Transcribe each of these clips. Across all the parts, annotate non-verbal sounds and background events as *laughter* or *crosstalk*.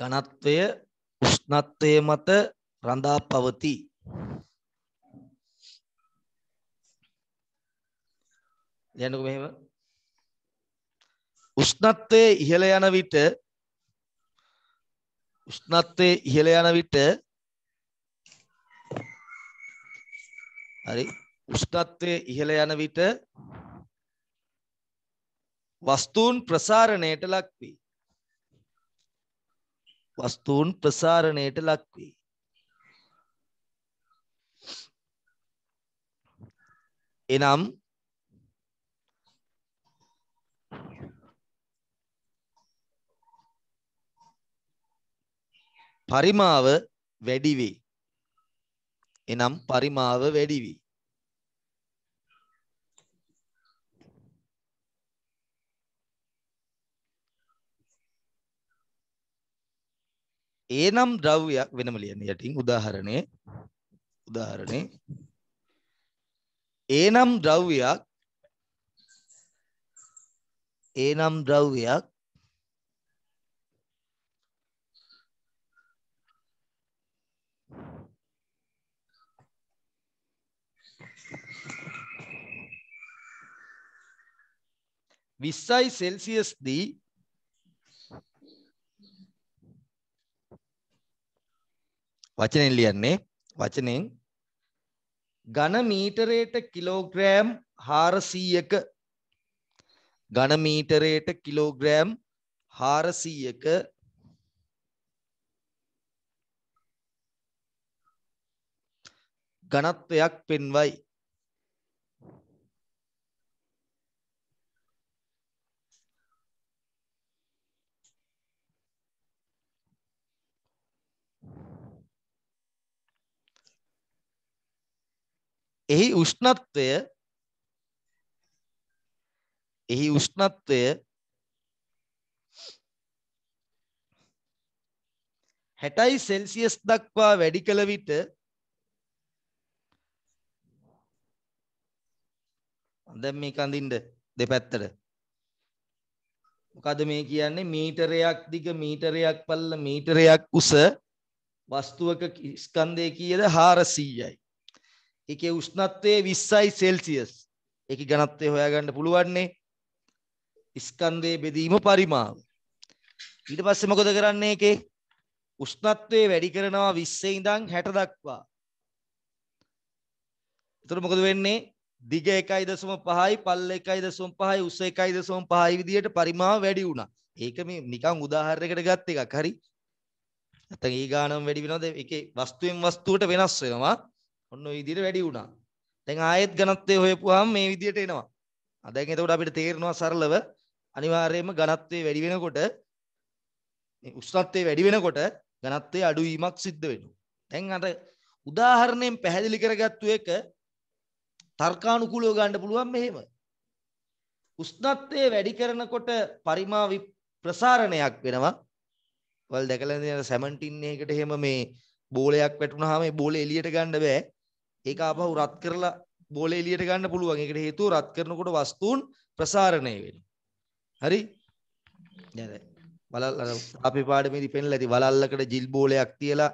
ඝනත්වය උෂ්ණත්වය මත රඳා පවතී. ලියන්නකෝ මෙහෙම. උෂ්ණත්වයේ ඉහළ යන විට උෂ්ණත්වයේ ඉහළ යන විට හරි උෂ්ණත්වයේ ඉහළ යන විට වස්තුන් ප්‍රසාරණයට ලක්වේ. වස්තුන් ප්‍රසාරණයට ලක්වේ. එනම් පරිමාව වැඩි වේ. එනම් පරිමාව වැඩි වේ. ඒනම් ද්‍රව්‍යයක් වෙනම ලියන්න යටින් උදාහරණේ උදාහරණේ ඒනම් ද්‍රව්‍යයක් ඒනම් ද්‍රව්‍යයක් විස්සයි සෙල්සියස් දී වචනෙන් ලියන්නේ වචනෙන් ඝන මීටරයට කිලෝග්‍රෑම් 400ක ඝන මීටරයට කිලෝග්‍රෑම් 400ක ඝනත්වයක් පෙන්වයි එහි උෂ්ණත්වය එහි උෂ්ණත්වය හැටයි සෙල්සියස් දක්වා වැඩි කළ විට දැන් මේක අඳින්න දෙපැත්තට මොකද මේ කියන්නේ මීටරයක් දිග මීටරයක් පල්ල මීටරයක් උස වස්තුවක ස්කන්ධය කීයද 400යි එකේ උෂ්ණත්වය 20යි සෙල්සියස්. ඒකේ ඝනත්වය හොයාගන්න පුළුවන්නේ. ස්කන්ධයේ බෙදීම පරිමාව. ඊට පස්සේ මොකද කරන්නේ ඒකේ? උෂ්ණත්වය වැඩි කරනවා 20 ඉඳන් 60 දක්වා. එතකොට මොකද වෙන්නේ? දිග 1.5යි පල්ල 1.5යි උස 1.5යි විදියට පරිමාව වැඩි වුණා. ඒක මේ නිකන් උදාහරණයකට ගත් එකක්. හරි. නැත්නම් ඊ ගානම වැඩි වෙනවද? ඒකේ වස්තුවෙන් වස්තුවට වෙනස් වෙනවා. ඔන්න ඔය විදිහට වැඩි වුණා. දැන් ආයෙත් ඝනත්වය හොයපුවාම මේ විදිහට එනවා. ආ දැන් එතකොට අපිට තේරෙනවා සරලව අනිවාර්යයෙන්ම ඝනත්වය වැඩි වෙනකොට මේ උෂ්ණත්වය වැඩි වෙනකොට ඝනත්වයේ අඩු වීමක් සිද්ධ වෙනවා. දැන් අර උදාහරණයෙන් පැහැදිලි කරගත්තු එක තර්කානුකූලව ගන්න පුළුවන් මෙහෙම. උෂ්ණත්වය වැඩි කරනකොට පරිමා ප්‍රසාරණයක් වෙනවා. වල් දැකලා ඉඳලා සැමන්ටින් එකකට එහෙම මේ බෝලයක් වැටුනහම මේ බෝලේ එළියට ගන්න බෑ. ඒක ආපහු රත් කරලා බෝලේ එළියට ගන්න පුළුවන්. ඒකට හේතුව රත් කරනකොට වස්තුන් ප්‍රසාරණය වෙනවා. හරි? දැන් බලල් අපි පාඩමේදී පෙන්නලා ඇති වලල්ලකට ජිල් බෝලයක් තියලා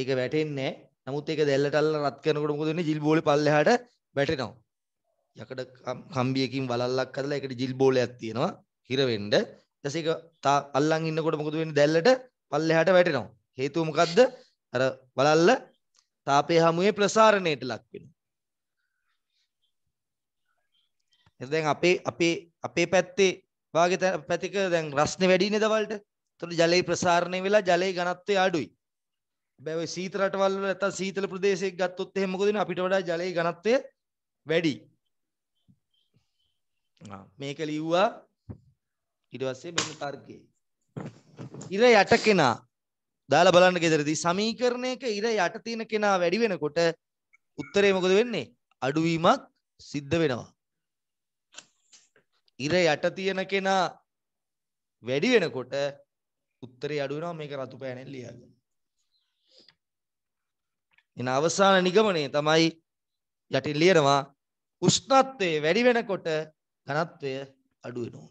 ඒක වැටෙන්නේ නමුත් ඒක දැල්ලට අල්ලලා රත් කරනකොට මොකද වෙන්නේ? ජිල් බෝලේ පල්ලෙහාට වැටෙනවා. යකඩ කම්බියකින් වලල්ලක් හදලා ඒකට ජිල් බෝලයක් තියෙනවා. හිර වෙන්න. ඊට පස්සේ ඒක අල්ලන් ඉන්නකොට මොකද වෙන්නේ? දැල්ලට පල්ලෙහාට වැටෙනවා. හේතුව මොකද්ද? අර වලල්ල තාපය හමුවේ ප්‍රසාරණයට ලක් වෙනවා. දැන් අපේ අපේ අපේ පැත්තේ වාගේ පැතික දැන් රස්නේ වැඩිනේ දවල්ට. ඒතකොට ජලයේ ප්‍රසාරණය වෙලා ජලයේ ඝනත්වය අඩුයි. හැබැයි ওই සීත රටවල් වල නැත්තම් සීතල ප්‍රදේශයක් ගත්තොත් එහෙම මොකද වෙන්නේ අපිට වඩා ජලයේ ඝනත්වය වැඩි. මේක ලිව්වා ඊට පස්සේ මෙන්න තර්කේ. ඉර යට කෙනා දාලා බලන්න ගෙදරදී සමීකරණයක ඉර යට තියෙන කෙනා වැඩි වෙනකොට උත්තරේ මොකද වෙන්නේ? අඩුවීමක් සිද්ධ වෙනවා. ඉර යට තියෙන කෙනා වැඩි වෙනකොට උත්තරේ අඩු වෙනවා මේක රතු පෑනෙන් ලියලා. එන අවසාන නිගමනය තමයි යටින් ලියනවා උෂ්ණත්වය වැඩි වෙනකොට ඝනත්වය අඩු වෙනවා.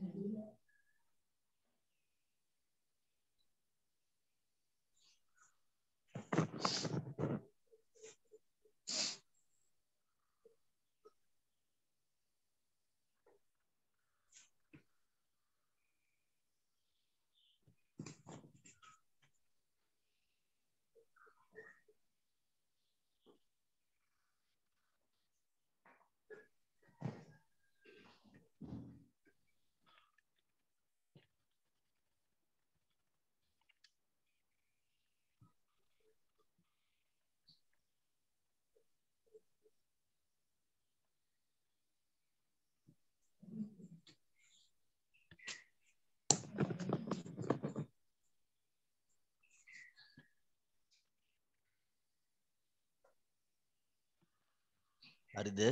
Thank you. வருது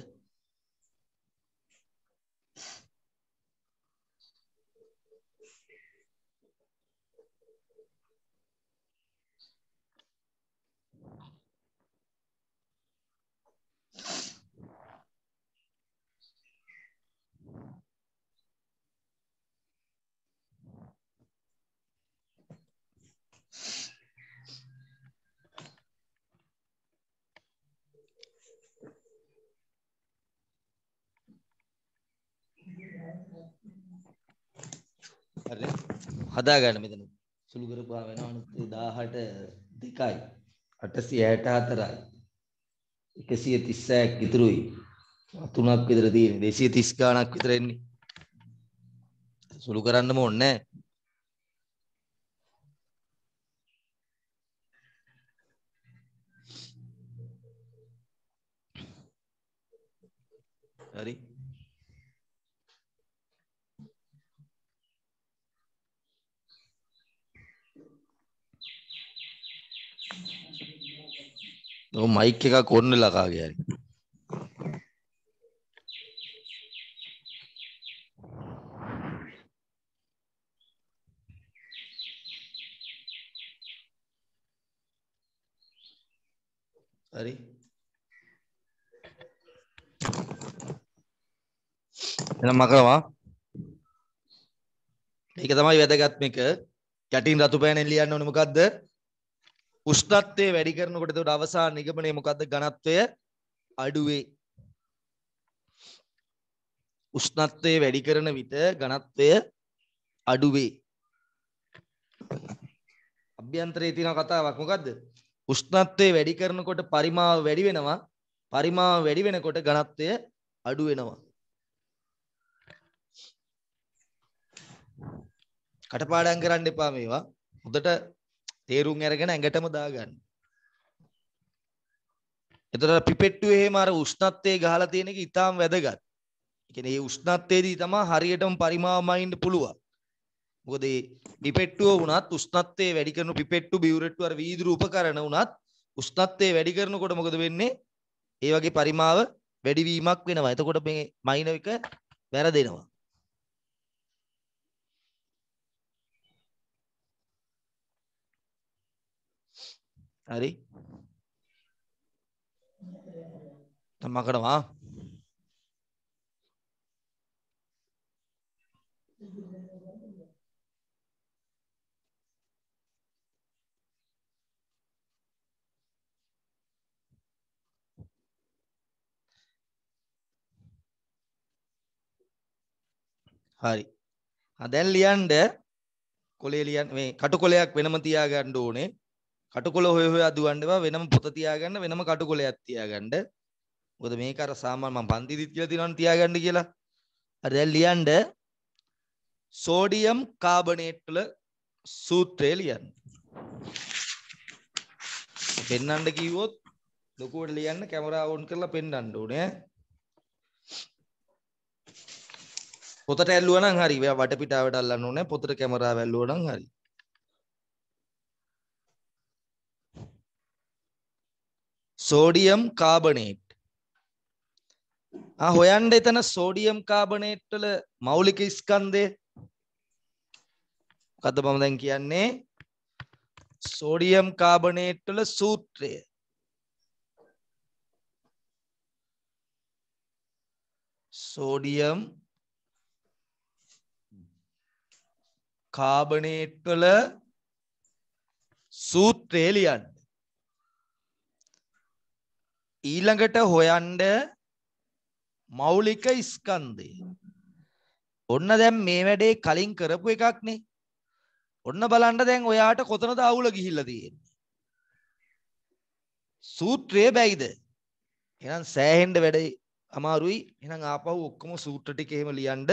හරි හදාගන්න මෙතන සුළු කරපුවා වෙනවා අනිත් 18 2යි 864යි 136ක් ඉතුරුයි තුනක් විතර තියෙන 230 ගාණක් විතර එන්නේ සුළු කරන්නම ඕනේ නෑ හරි ඔව් මයික් එකක් ඔන්න ලකාගේ හරි. හරි. එහෙනම් මකරවා. ඒක තමයි වැදගත් මේක. යටින් රතු පෑනෙන් ලියන්න ඕනේ මොකද්ද? උෂ්ණත්වය වැඩි කරනකොට එතකොට අවසාන නිගමනය මොකද්ද ඝනත්වය අඩුවේ උෂ්ණත්වය වැඩි කරන විට ඝනත්වය අඩුවේ අභ්‍යන්තරයේ තියෙන කතාවක් මොකද්ද උෂ්ණත්වය වැඩි කරනකොට පරිමාව වැඩි වෙනවා පරිමාව වැඩි වෙනකොට ඝනත්වය අඩු වෙනවා කටපාඩම් කරන්න එපා මේවා හොඳට තේරුම් අරගෙන ඇඟටම දාගන්න. එතකොට පිපෙට්ටුවේ එහෙම අර උෂ්ණත්වයේ ගහලා තියෙන එක ඊටාම් වැදගත්. ඒ කියන්නේ මේ උෂ්ණත්වයේදී තමයි හරියටම පරිමාවම අයින්න පුළුවන්. මොකද මේ පිපෙට්ටුව වුණත් උෂ්ණත්වයේ වැඩි කරන පිපෙට්ටු බිවුරට්ටු අර වීදුරු උපකරණ වුණත් උෂ්ණත්වයේ වැඩි කරනකොට මොකද වෙන්නේ? ඒ වගේ පරිමාව වැඩිවීමක් වෙනවා. එතකොට මේ මයිනෝ එක වැරදෙනවා. හරි තමකටවා හරි දැන් ලියන්ඩ කොලේ ලියන් මේ කටුකොලයක් වෙනම තියාගන්න ඕනේ කටුකොළ හොය හොයා දුවන්න එපා වෙනම පොත තියාගන්න වෙනම කටුකොළයක් තියාගන්න. මොකද මේක අර සාමාන්‍ය මම පන්තිදිත් කියලා තියෙනවනේ තියාගන්න කියලා. අර දැන් ලියන්න සෝඩියම් කාබනේට් වල සූත්‍රය ලියන්න. පෙන්වන්න කිව්වොත් ලොකුවට ලියන්න කැමරාව ඔන් කරලා පෙන්වන්න ඕනේ. පොතට ඇල්ලුවා නම් හරි. වටපිටාවට අල්ලන්න ඕනේ. පොතට කැමරාව ඇල්ලුවා නම් හරි. සෝඩියම් කාබනේට් ආ හොයන්න එතන සෝඩියම් කාබනේට් වල මৌলিক ස්කන්ධය මොකද්ද මම දැන් කියන්නේ සෝඩියම් කාබනේට් වල සූත්‍රය සෝඩියම් කාබනේට් වල සූත්‍රය ලියන්න ඊළඟට හොයන්ඩ මෞලික ස්කන්දේ. ඔන්න දැම් මේ වැඩේ කලින් කරපු එකක්නේ. ඔන්න බලන්ඩ දැන් ඔයාට කොතනද අවුල ගිහිල්ල තියෙන්නේ. සූත්‍රය බැයිද. එනම් සෑහෙන්ඩ වැඩේ අමාරුයි එනම් ආපහු ඔක්කොම සූත්‍ර ටික එහෙම ලියන්න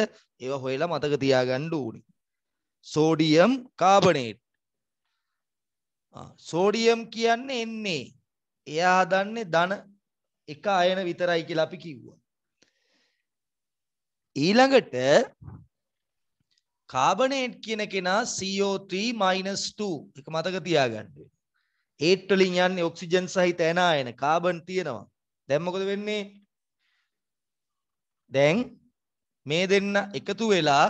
ඒවා හොයලා මතක තියාගන්න ඕනි. Sodium carbonate. සෝඩියම් කියන්නේ එන්නේ එයා හදන්නේ ධන එක අයන විතරයි කියලා අපි කිව්වා. ඊළඟට කාබනේට් කියන කෙනා CO3-2 එක මතක තියාගන්න. ඒට් වලින් යන්නේ ඔක්සිජන් සහිත ඇනායන කාබන් තියෙනවා. දැන් මොකද වෙන්නේ? දැන් මේ දෙන්න එකතු වෙලා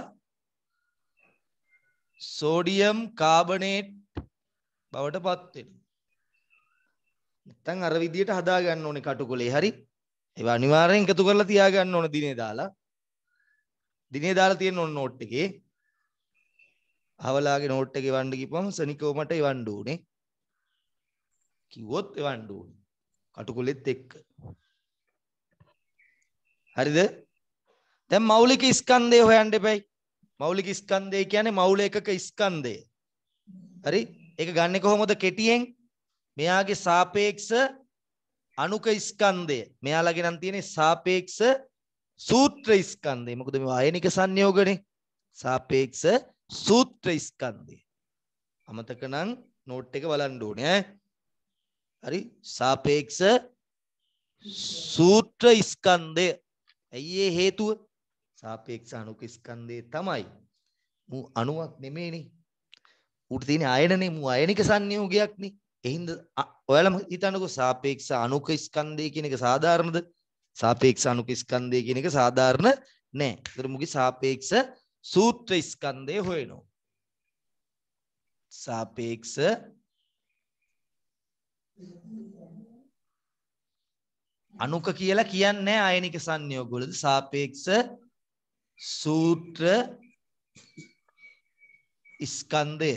සෝඩියම් කාබනේට් බවට පත් වෙනවා. නැත්තම් අර විදියට හදා ගන්න ඕනේ කටුකොලේ හරි. ඒවා අනිවාර්යෙන් එකතු කරලා තියා ගන්න ඕන දිනේ දාලා. දිනේ දාලා තියෙන ඕන නෝට් එකේ. අවලාගේ නෝට් එකේ වන්න කිව්වම සනිකෝ මට එවන්න ඕනේ. කිව්වොත් එවන්න ඕනේ. කටුකොලෙත් එක්ක. හරිද? දැන් මෞලික ස්කන්ධය හොයන්න එපයි. මෞලික ස්කන්ධය කියන්නේ මෞල එකක ස්කන්ධය. හරි? ඒක ගන්නෙ කොහොමද කෙටියෙන්? මෙයාගේ සාපේක්ෂ අණුක ස්කන්ධය මෙයාලගේ නම් තියෙන්නේ සාපේක්ෂ සූත්‍ර ස්කන්ධය. මොකද මේවා අයනික සංයෝගනේ. සාපේක්ෂ සූත්‍ර ස්කන්ධය. අමතක නම් නෝට් එක බලන්න ඕනේ ඈ. හරි සාපේක්ෂ සූත්‍ර ස්කන්ධය. ඇයි ඒ හේතුව? සාපේක්ෂ අණුක ස්කන්ධය තමයි. මූ අණුවක් නෙමෙයිනේ. ඌට තියෙන ආයනනේ මූ ආයනික සංයෝගයක්නේ. එහින්ද ඔයාලම හිතන්නකෝ සාපේක්ෂ අනුක ස්කන්ධය කියන එක සාධාරණද? සාපේක්ෂ අනුක ස්කන්ධය කියන එක සාධාරණ නෑ. ඒතර මුගේ සාපේක්ෂ සූත්‍ර ස්කන්ධය හොයනවා. සාපේක්ෂ අනුක කියලා කියන්නේ ආයනික සංයෝග වලද සාපේක්ෂ සූත්‍ර ස්කන්ධය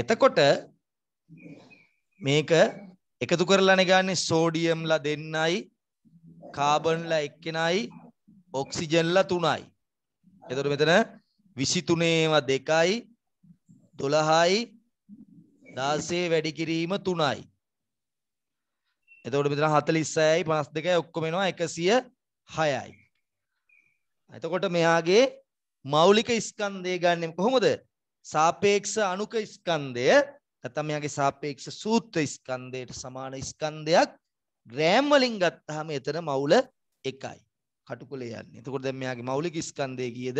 එතකොට මේක එකතු කරලානේ ගන්නේ සෝඩියම්ලා දෙන්නයි කාබන්ලා එක්කෙනයි ඔක්සිජන්ලා තුනයි. එතකොට මෙතන 23ව 2යි 12යි 16 වැඩි කිරීම 3යි. එතකොට මෙතන 46යි 52යි ඔක්කොම එනවා 106යි. එතකොට මෙයාගේ මෞලික ස්කන්ධය ගන්නෙ කොහොමද? සාපේක්ෂ අණුක ස්කන්ධය නැත්නම් මෙයාගේ සාපේක්ෂ සූත්‍ර ස්කන්ධයට සමාන ස්කන්ධයක් ග්‍රෑම් වලින් ගත්තාම එතන මවුල 1යි. කටුකුලේ යන්නේ. එතකොට දැන් මෙයාගේ මৌলিক ස්කන්ධය කීයද?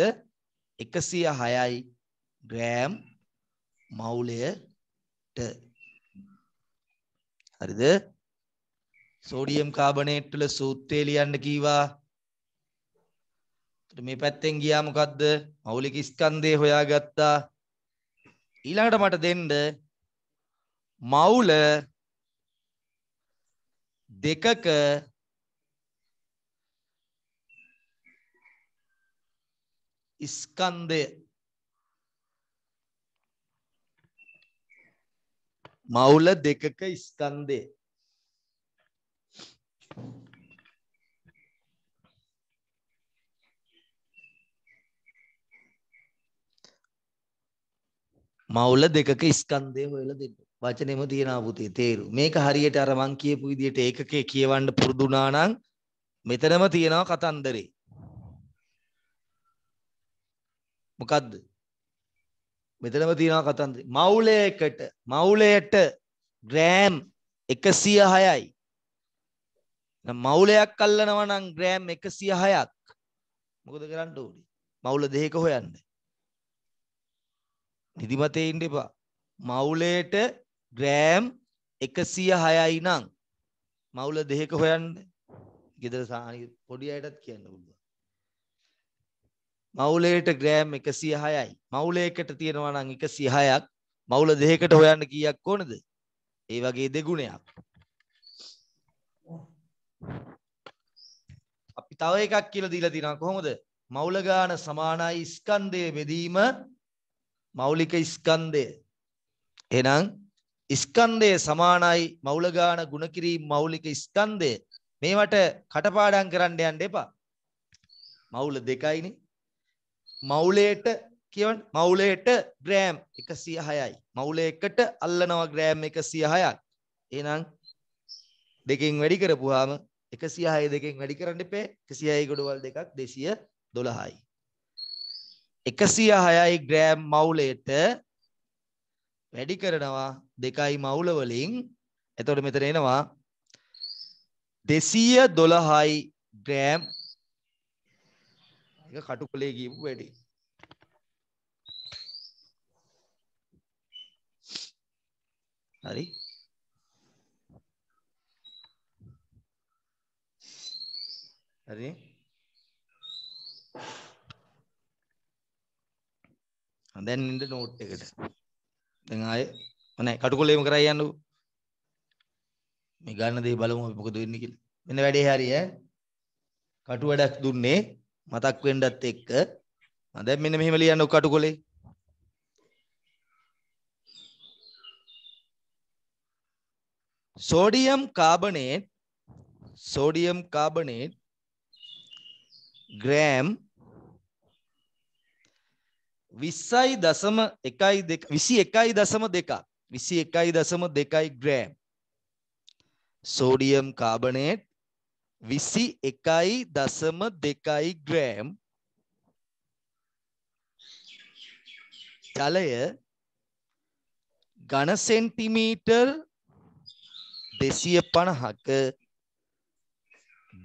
106යි ග්‍රෑම් මවුලයට. හරිද? සෝඩියම් කාබනේට් වල සූත්‍රය ලියන්න කීවා. මේ පැත්තෙන් ගියා මොකද්ද? මৌলিক ස්කන්ධය හොයාගත්තා. ඊළඟට මට දෙන්න මවුල දෙකක ස්කන්ධය මවුල දෙකක ස්කන්ධය මවුල දෙකක ස්කන්දය හොයල දෙන්න වචනෙම තියෙනපුතේ තේරු මේක හරියට අරමං කියපු විදියට ඒකකේ කියවන්න පුරුදුනානං මෙතනම තියෙනවා කතන්දරේ මොකක්ද මෙතනම තියෙනවා කතන්දරේ මවුලයකට මවුලයට ග්‍රෑම් එකසිය හයයි මවුලයක් අල්ලනවනං ග්‍රෑම් එකසිය හයක් මොකද කරන්න ඕනි මවුල දෙක හොයන්න නිදිමතේ ඉන්න එපා. මවුලේට ග්‍රෑම් 106යි නං. මවුල දෙහික හොයන්න. ගෙදර පොඩි අයටත් කියන්න පුළුවන්. මවුලේට ග්‍රෑම් 106යි. මවුලේකට තියෙනවා නම් 106ක්. මවුල දෙහිකට හොයන්න කීයක් ඕනද? ඒ වගේ දෙගුණයක්. අපි තව එකක් කියලා දීලා තිනවා කොහොමද? මවුල ගාන සමානයි ස්කන්ධයේ බෙදීම මෞලික ස්කන්ධය. එහෙනම් ස්කන්ධය සමානයි මෞලගාන ಗುಣකිරීම මෞලික ස්කන්ධය. මේවට කටපාඩම් කරන්න යන්න එපා. මෞල දෙකයිනේ. මෞලයට කියවන මෞලයට ග්‍රෑම් 106යි. මෞලයකට අල්ලනවා ග්‍රෑම් 106ක්. එහෙනම් දෙකෙන් වැඩි කරපුවාම 106 දෙකෙන් වැඩි කරන්න එපේ. 106 ගොඩවල් දෙකක් 212යි. එකසිය හයයි ග්‍රෑම් මවුලේට වැඩි කරනවා දෙකයි මවුලවලින් එතකොට මෙතන එනවා දෙසීය දොළහයි ග්‍රෑම් එක කටුකොලේ ගීපු වැඩි හරි හරි දැන් ඉන්න නෝට් එකට. දැන් ආයේ නැහැ කටුකොලේම කරයි යන්නකො. මේ ගන්න දේ බලමු අපි මොකද වෙන්නේ කියලා. මෙන්න වැඩේ හරිය කටු වැඩක් දුන්නේ මතක් වෙන්නත් එක්ක මම දැන් මෙන්න මෙහෙම ලියන්න කටුකොලේ. sodium carbonate sodium carbonate gram විස්සයි දසම එකයි විසි එකයි දසම දෙකක් විසි එකයි දසම දෙකයි ග්‍රෑම් සෝඩියම් කාබනේට් විසි එකයි දසම දෙකයි ග්‍රෑම් ජලය ඝන සෙන්ටිමීටර් දෙසිය පණහක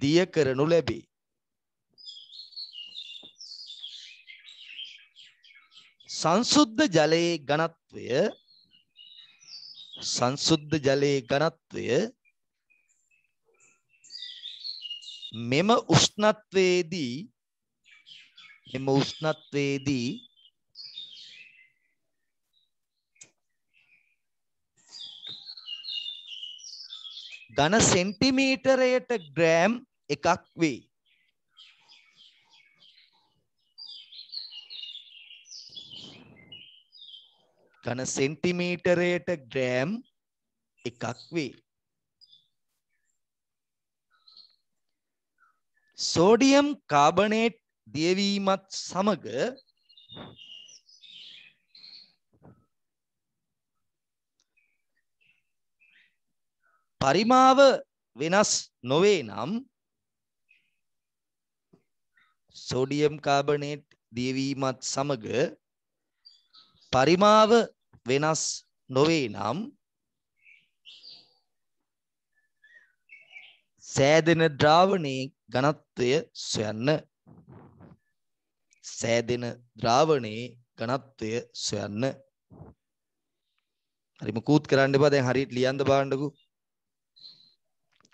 දිය කරනු ලැබේ. සංසුද්ධ ජලයේ ඝනත්වය සංසුද්ධ ජලයේ ඝනත්වය මෙම උෂ්ණත්වයේදී මෙම උෂ්ණත්වයේදී ඝන සෙන්ටිමීටරයට ග්‍රෑම් එකක් වේ. ඝන සෙන්ටිමීටරයට ග්‍රෑම් එකක් වේ. සෝඩියම් කාබනේට් දියවීමත් සමග පරිමාව වෙනස් නොවේ නම් සෝඩියම් කාබනේට් දියවීමත් සමග පරිමාව වෙනස් නොවේ නම් සෑදෙන ද්‍රාවණයේ ඝනත්වය සොයන්න සෑදෙන ද්‍රාවණයේ ඝනත්වය සොයන්න හරි මුකුත් කරන්න එපා දැන් හරියට ලියන්න බලන්නකෝ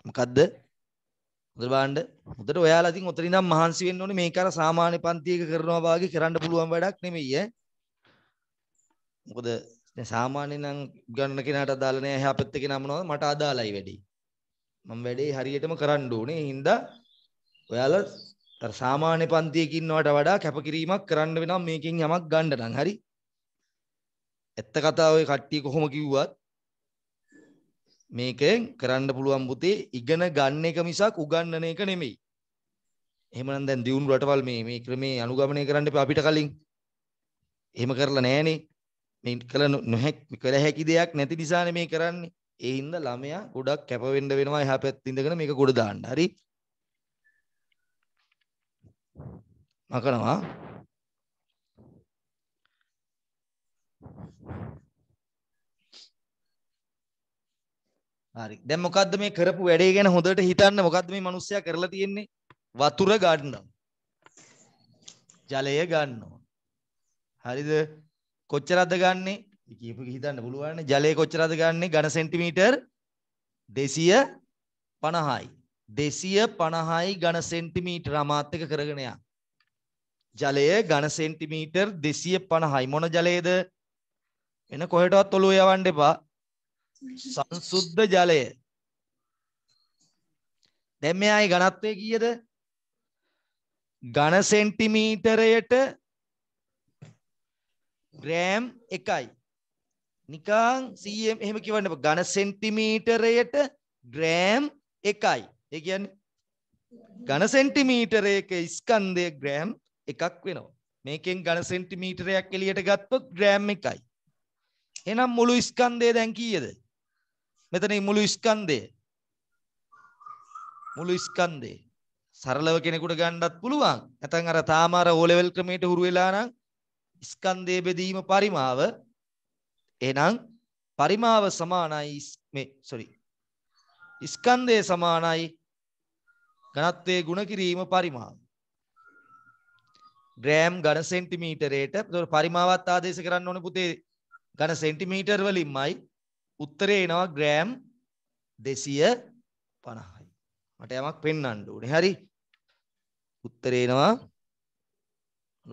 මොකද්ද හොඳට බලන්න හොඳට ඔයාලා ඉතින් ඔතන ඉඳන් මහන්සි වෙන්න ඕනේ මේක අර සාමාන්‍ය පන්ති එක කරනවා වාගේ කරන්න පුළුවන් වැඩක් නෙමෙයි ඈ මොකද දැන් සාමාන්‍යයෙන් නම් ගන්න කෙනාට අදාළ නෑ එහා පැත්තේ කෙනා මොනවද මට අදාළයි වැඩි මම වැඩේ හරියටම කරන්න ඕනේ හින්දා ඔයාලා තර සාමාන්‍ය පන්තියක ඉන්නවට වඩා කැපකිරීමක් කරන්න වෙනවා මේකෙන් යමක් ගන්න නම් හරි ඇත්ත කතාව ඔය කට්ටිය කොහොම කිව්වත් මේකෙන් කරන්න පුළුවන් පුතේ ඉගෙන ගන්න එක මිසක් උගන්නන එක නෙමෙයි එහෙමනම් දැන් දියුණු රටවල් මේ මේ ක්‍රමේ අනුගමනය කරන්න අපිට කලින් එහෙම කරලා නැහනේ කළ නොහැක් කළ හැකි දෙයක් නැති නිසානේ මේ කරන්නේ. ඒ හින්දා ළමයා ගොඩක් කැප වෙන්න වෙනවා එහා පැත්තේ ඉඳගෙන මේක ගොඩ දාන්න. හරි? මම කරනවා. හරි. දැන් මොකද්ද මේ කරපු වැඩේ ගැන හොඳට හිතන්න. මොකද්ද මේ මිනිස්සයා කරලා තියෙන්නේ? වතුර ගන්නවා. ජලය ගන්නවා. හරිද? කොච්චරද ගන්නෙ? කියපු එක හිතන්න පුළුවන් ජලය කොච්චරද ගන්නෙ? ඝන සෙන්ටිමීටර් 250යි. 250යි ඝන සෙන්ටිමීටර අමාත් එක කරගෙන යන්න. ජලය ඝන සෙන්ටිමීටර් 250යි. මොන ජලයේද? එන කොහෙටවත් ඔලුව යවන්න එපා. සංසුද්ධ ජලය. දැන් මෙයාගේ ඝනත්වය කීයද? ඝන සෙන්ටිමීටරයට ග්‍රෑම් එකයි නිකං සම් එහෙම කිවන්න ගන සෙන්ටිමීටරයට ග්‍රෑම් එකයි ඒ කියන්නේ ඝන සෙන්ටිමීටරයක ස්කන්ධය ග්‍රෑම් එකක් වෙනවා. මේකෙන් ඝන සෙන්ටිමීටරයක් එළියට ගත්තොත් ග්‍රෑම් එකයි. එහෙනම් මුළු ස්කන්ධය දැන් කීයද? මෙතන මුළු ස්කන්ධය. මුළු ස්කන්ධය. සරලව කෙනෙකුට ගන්නත් පුළුවන්. නැත්නම් අර තාම අර O level ක්‍රමයට හුරු වෙලා නම් ස්කන්ධයේ බෙදීම පරිමාව එහෙනම් පරිමාව සමානයි මේ sorry ස්කන්ධය සමානයි ඝනත්වයේ ಗುಣ කිරීම පරිමාව ග්‍රෑම් ඝන සෙන්ටිමීටරයට ඒතකොට පරිමාවත් ආදේශ කරන්න ඕනේ පුතේ ඝන සෙන්ටිමීටර වලින්මයි උත්තරේ එනවා ග්‍රෑම් 250යි මට යමක් පෙන්වන්න ඕනේ හරි උත්තරේ එනවා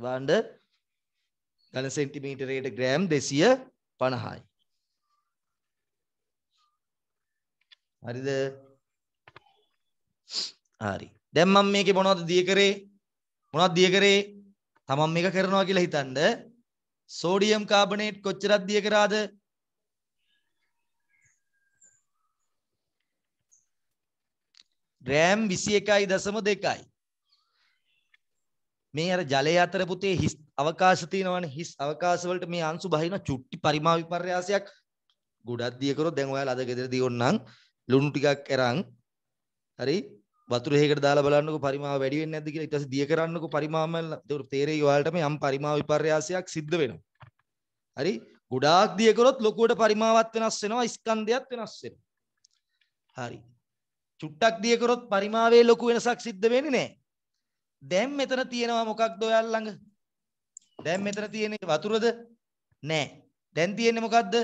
බලන්න ඝන සෙන්ටිමීටරයට ග්‍රෑම් 250යි. හරිද? හරි. දැන් මම මේකේ මොනවද දිය කරේ? මොනවද දිය කරේ? තමන් මේක කරනවා කියලා හිතනද සෝඩියම් කාබනේට් කොච්චරක් දිය කරාද? ග්‍රෑම් 21.2යි. මේ අර ජලය අතර පුතේ හිස් අවකාශ තියෙනවනේ හිස් අවකාශ වලට මේ අංශු බහින චුට්ටි පරිමා විපර්යාසයක් ගොඩක් දිය කරොත් දැන් ඔයාලා අද ගෙදර දියොන්නම් ලුණු ටිකක් අරන් හරි වතුර එහෙකට දාලා බලන්නකෝ පරිමාව වැඩි වෙන්නේ නැද්ද කියලා ඊට පස්සේ දිය කරන්නකෝ පරිමාවම ඒක තේරෙයි ඔයාලට මේ යම් පරිමා විපර්යාසයක් සිද්ධ වෙනවා හරි ගොඩාක් දිය කරොත් ලොකුවට පරිමාවත් වෙනස් වෙනවා ස්කන්ධයත් වෙනස් වෙනවා හරි චුට්ටක් දිය කරොත් පරිමාවේ ලොකු වෙනසක් සිද්ධ වෙන්නේ නැහැ දැන් මෙතන තියෙනවා මොකක්ද ඔයාලා ළඟ දැන් මෙතන තියෙන්නේ වතුරද? නෑ. දැන් තියෙන්නේ මොකද්ද?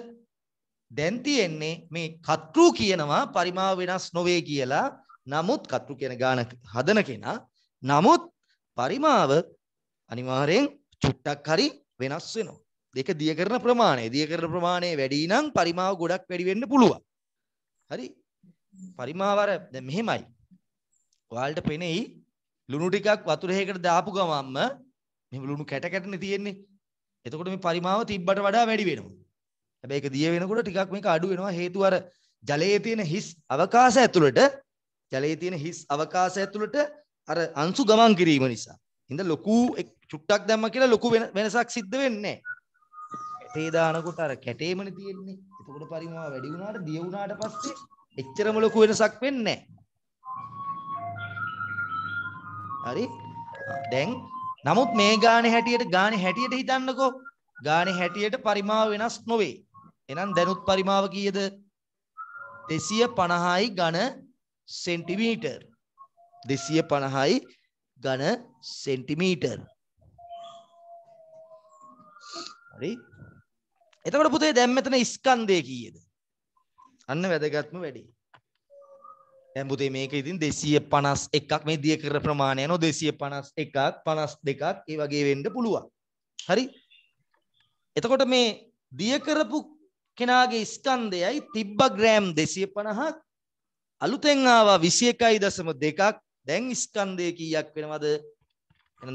දැන් තියෙන්නේ මේ කතෘ කියනවා පරිමාව වෙනස් නොවේ කියලා. නමුත් කතෘ කියන ගාන හදන කෙනා නමුත් පරිමාව අනිවාර්යෙන් චුට්ටක් හරි වෙනස් වෙනවා. ඒක දිය කරන ප්‍රමාණය. දිය කරන ප්‍රමාණය වැඩි නම් පරිමාව ගොඩක් වැඩි වෙන්න පුළුවන්. හරි? පරිමාව අර දැන් මෙහෙමයි. ඔයාලට පෙනෙයි ලුණු ටිකක් වතුරේකට දාපු ගමන්ම මෙහෙම ලුණු කැට කැටනේ තියෙන්නේ. එතකොට මේ පරිමාව තිබ්බට වඩා වැඩි වෙනවා. හැබැයි ඒක දිය වෙනකොට ටිකක් මේක අඩු වෙනවා. හේතුව අර ජලයේ තියෙන හිස් අවකාශය ඇතුළට ජලයේ තියෙන හිස් අවකාශය ඇතුළට අර අංශු ගමන් කිරීම නිසා. ඉතින් ලොකු චුට්ටක් දැම්ම කියලා ලොකු වෙනසක් සිද්ධ වෙන්නේ නැහැ. කැටේ දානකොට අර කැටේමනේ තියෙන්නේ. එතකොට පරිමාව වැඩි වුණාට දිය වුණාට පස්සේ එච්චරම ලොකු වෙනසක් වෙන්නේ නැහැ. හරි? දැන් නමුත් මේ ගානේ හැටියට ගානේ හැටියට හිතන්නකෝ. ගානේ හැටියට පරිමාව වෙනස් නොවේ. එහෙනම් දැනුත් පරිමාව කීයද? 250යි ඝන සෙන්ටිමීටර්. 250යි ඝන සෙන්ටිමීටර්. හරි. එතකොට පුතේ දැන් මෙතන ස්කන්ධය කීයද? අන්න වැදගත්ම වැඩේ. ඇම්බුතේ මේක ඉතින් දෙසිය පනස් එකක් මේ දිය කර ප්‍රමාණය නො දෙසිය පනස් එකක් පනස් දෙකක් ඒ වගේ වෙන්ඩ පුළුවන් හරි එතකොට මේ දියකරපු කෙනාගේ ස්කන්දයයි තිබ්බ ග්‍රෑම් දෙසිය පණහක් අලුතෙන්ආවා විසිය එකයි දසම දෙකක් දැන් ස්කන්දය කීයක් වෙනවද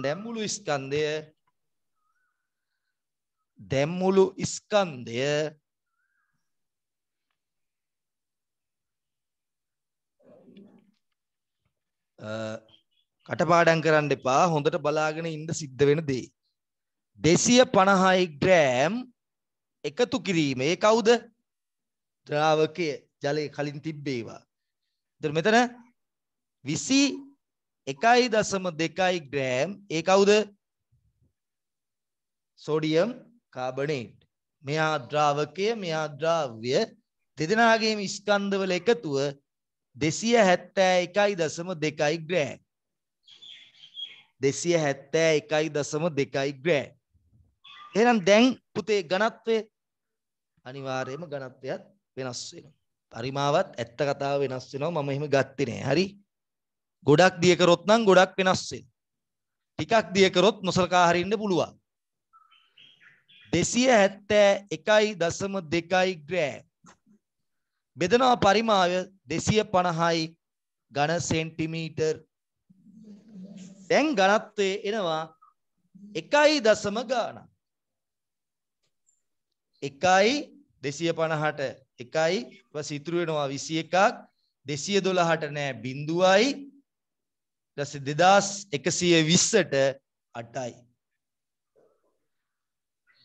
දැම්මුළු ස්කන්දය දැම්මුළු ස්කන්දය කටපාඩම් කරන්න එපා හොඳට බලාගෙන ඉන්න සිද්ධ වෙන දේ. 256 ග්‍රෑම් එකතු කිරීම. ඒ කවුද? ද්‍රාවකය ජලයේ කලින් තිබ්බේවා. ඒතර මෙතන 21.2 ග්‍රෑම් ඒ කවුද? Sodium carbonate. මෙයා ද්‍රාවකය මෙයා ද්‍රාව්‍ය දෙදෙනාගේම ස්කන්ධවල එකතුව 2.5 දෙසිය හැත්තෑ එකයි දසම දෙකයි ග්‍රෑ. දෙසිය හැත්තෑ එකයි දසම දෙකයි ග්‍රෑ. එනම් දැන් පුතේ ගණත්වය අනිවාර්යම ගණත්වයත් වෙනස් වෙන. පරිමාවත් ඇත්ත කතාව වෙනස් වෙනවා මම එහෙම ගත්තිනේ හරි ගොඩක් දියකරොත් නම් ගොඩක් වෙනස්සෙන්. ටිකක් දියකරොත් නොසලකා හරින්න පුළුවන්. දෙසිය හැත්තෑ එකයි දසම දෙකයි ග්‍රෑ. බෙදනා පරිමාව 250යි ඝන සෙන්ටිමීටර් දැන් ඝනත්වයේ එනවා 1.0 ගාන 1යි 250ට 1යි ඊපස් ඉතුරු වෙනවා 21ක් 212ට නෑ බිඳුවයි ඊට පස්සේ 2120ට 8යි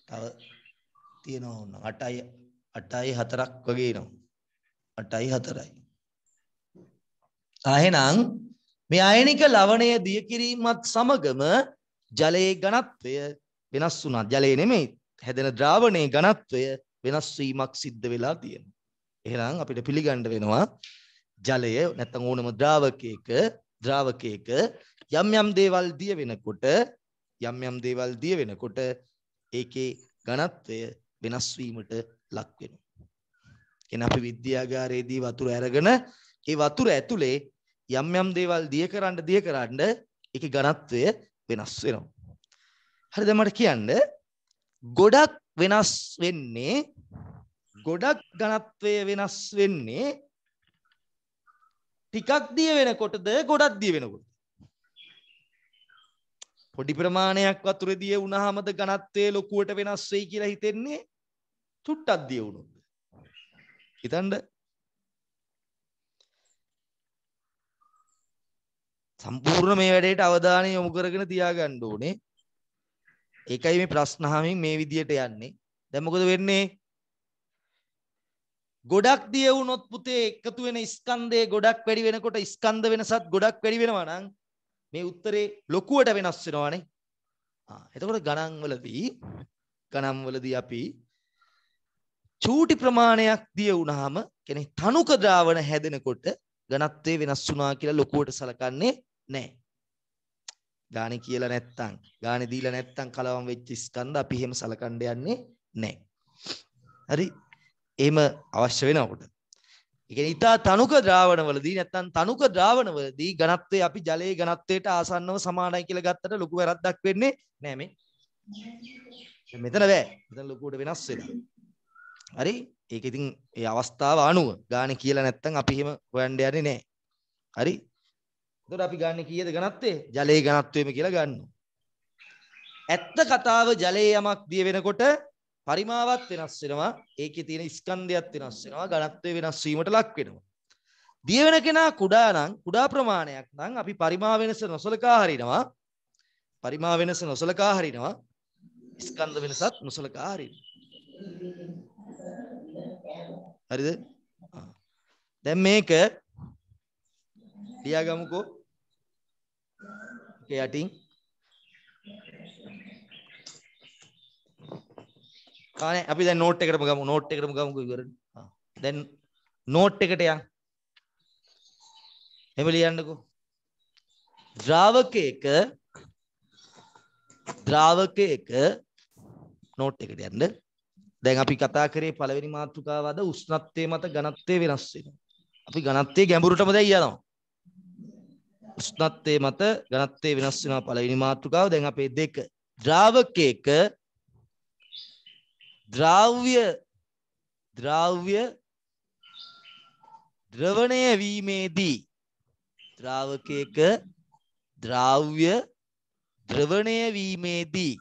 තව තියෙනවා ඕන 8යි 8යි 4ක් වගේ එනවා අටයි හතරයි. අහෙනං මේ අයනික ලවණය දිය කිරීමත් සමගම ජලයේ ඝනත්වය වෙනස් වුණා. ජලය නෙමෙයි හැදෙන ද්‍රාවණයේ ඝනත්වය වෙනස් වීමක් සිද්ධ වෙලා තියෙනවා. එහෙනම් අපිට පිළිගන්න වෙනවා ජලය නැත්නම් ඕනම ද්‍රාවකයක ද්‍රාවකයක යම් යම් දේවල් දිය වෙනකොට යම් යම් දේවල් දිය වෙනකොට ඒකේ ඝනත්වය වෙනස් වීමට ලක් වෙනවා. කියන අපි විද්‍යාගාරයේදී වතුර අරගෙන ඒ වතුර ඇතුලේ යම් යම් දේවල් දිය කරන්න දිය කරන්න ඒකේ ඝනත්වය වෙනස් වෙනවා. හරි දැන් මට කියන්න ගොඩක් වෙනස් වෙන්නේ ගොඩක් ඝනත්වය වෙනස් වෙන්නේ ටිකක් දිය වෙනකොටද ගොඩක් දිය වෙනකොටද පොඩි ප්‍රමාණයක් වතුරේ දිය වුණාමද ඝනත්වය ලොකුවට වෙනස් වෙයි කියලා හිතෙන්නේ චුට්ටක් දිය වුණොත් හිතන්ඩ සම්පූර්ණ මේ වැඩේට අවධානය යොමු කරගෙන තියාගන්න ඕනේ ඒකයි මේ ප්‍රශ්නහමින් මේ විදියට යන්නේ දැන් මොකද වෙන්නේ ගොඩක් දිය වුණොත් පුතේ එකතු වෙන ස්කන්ධය ගොඩක් වැඩි වෙනකොට ස්කන්ධ වෙනසත් ගොඩක් වැඩි වෙනවා නම් මේ උත්තරේ ලොකුවට වෙනස් වෙනවානේ. ආ එතකොට ගණන්වලදී ගණන්වලදී අපි චූටි ප්‍රමාණයක් දිය වුණාම කියන්නේ තනුක ද්‍රාවණ හැදෙනකොට ඝනත්වය වෙනස් වුණා කියලා ලොකුවට සලකන්නේ නැහැ. ගාණි කියලා නැත්තම් ගාණි දීලා නැත්තම් කලවම් වෙච්ච ස්කන්ධ අපි එහෙම සලකන්න යන්නේ නැහැ. හරි? එහෙම අවශ්‍ය වෙනකොට. ඒ කියන්නේ ඊටා තනුක ද්‍රාවණවලදී නැත්තම් තනුක ද්‍රාවණවලදී ඝනත්වය අපි ජලයේ ඝනත්වයට ආසන්නව සමානයි කියලා ගත්තට ලොකු වැරද්දක් වෙන්නේ නැහැ මේ. මෙතන බෑ. මෙතන ලොකුවට වෙනස් වෙනවා. හරි ඒක ඉතින් ඒ අවස්ථාව අනුව ගානේ කියලා නැත්තම් අපි එහෙම හොයන්න යන්නේ නැහැ. හරි? එතකොට අපි ගන්නේ කීයද ඝනත්වය? ජලයේ ඝනත්වයම කියලා ගන්නවා. ඇත්ත කතාව ජලයේ යමක් දිය වෙනකොට පරිමාවත් වෙනස් වෙනවා. ඒකේ තියෙන ස්කන්ධයත් වෙනස් වෙනවා. ඝනත්වය වෙනස් වීමට ලක් වෙනවා. දිය වෙන කෙනා කුඩා නම් කුඩා ප්‍රමාණයක් නම් අපි පරිමා වෙනස නොසලකා හරිනවා. පරිමා වෙනස නොසලකා හරිනවා. ස්කන්ධ වෙනසත් නොසලකා හරිනවා. හරිද දැන් මේක ලියාගමුකෝ ඒක යටින් කානේ අපි දැන් නෝට් එකටම ගමු නෝට් එකටම ගමුකෝ ඉවරනේ දැන් නෝට් එකට යන් එහෙම ලියන්නකෝ ද්‍රාවකයක ද්‍රාවකයක නෝට් එකට යන්න දැන් අපි කතා කරේ පළවෙනි මාතෘකාව අද උෂ්ණත්වයේ මත ඝනත්වය වෙනස් වෙනවා. අපි ඝනත්වයේ ගැඹුරටම දැන් යනවා. උෂ්ණත්වයේ මත ඝනත්වය වෙනස් වෙනවා පළවෙනි මාතෘකාව. දැන් අපේ දෙක ද්‍රාවකයක ද්‍රව්‍ය ද්‍රව්‍ය ද්‍රවණය වීමේදී ද්‍රාවකයක ද්‍රව්‍ය ද්‍රවණය වීමේදී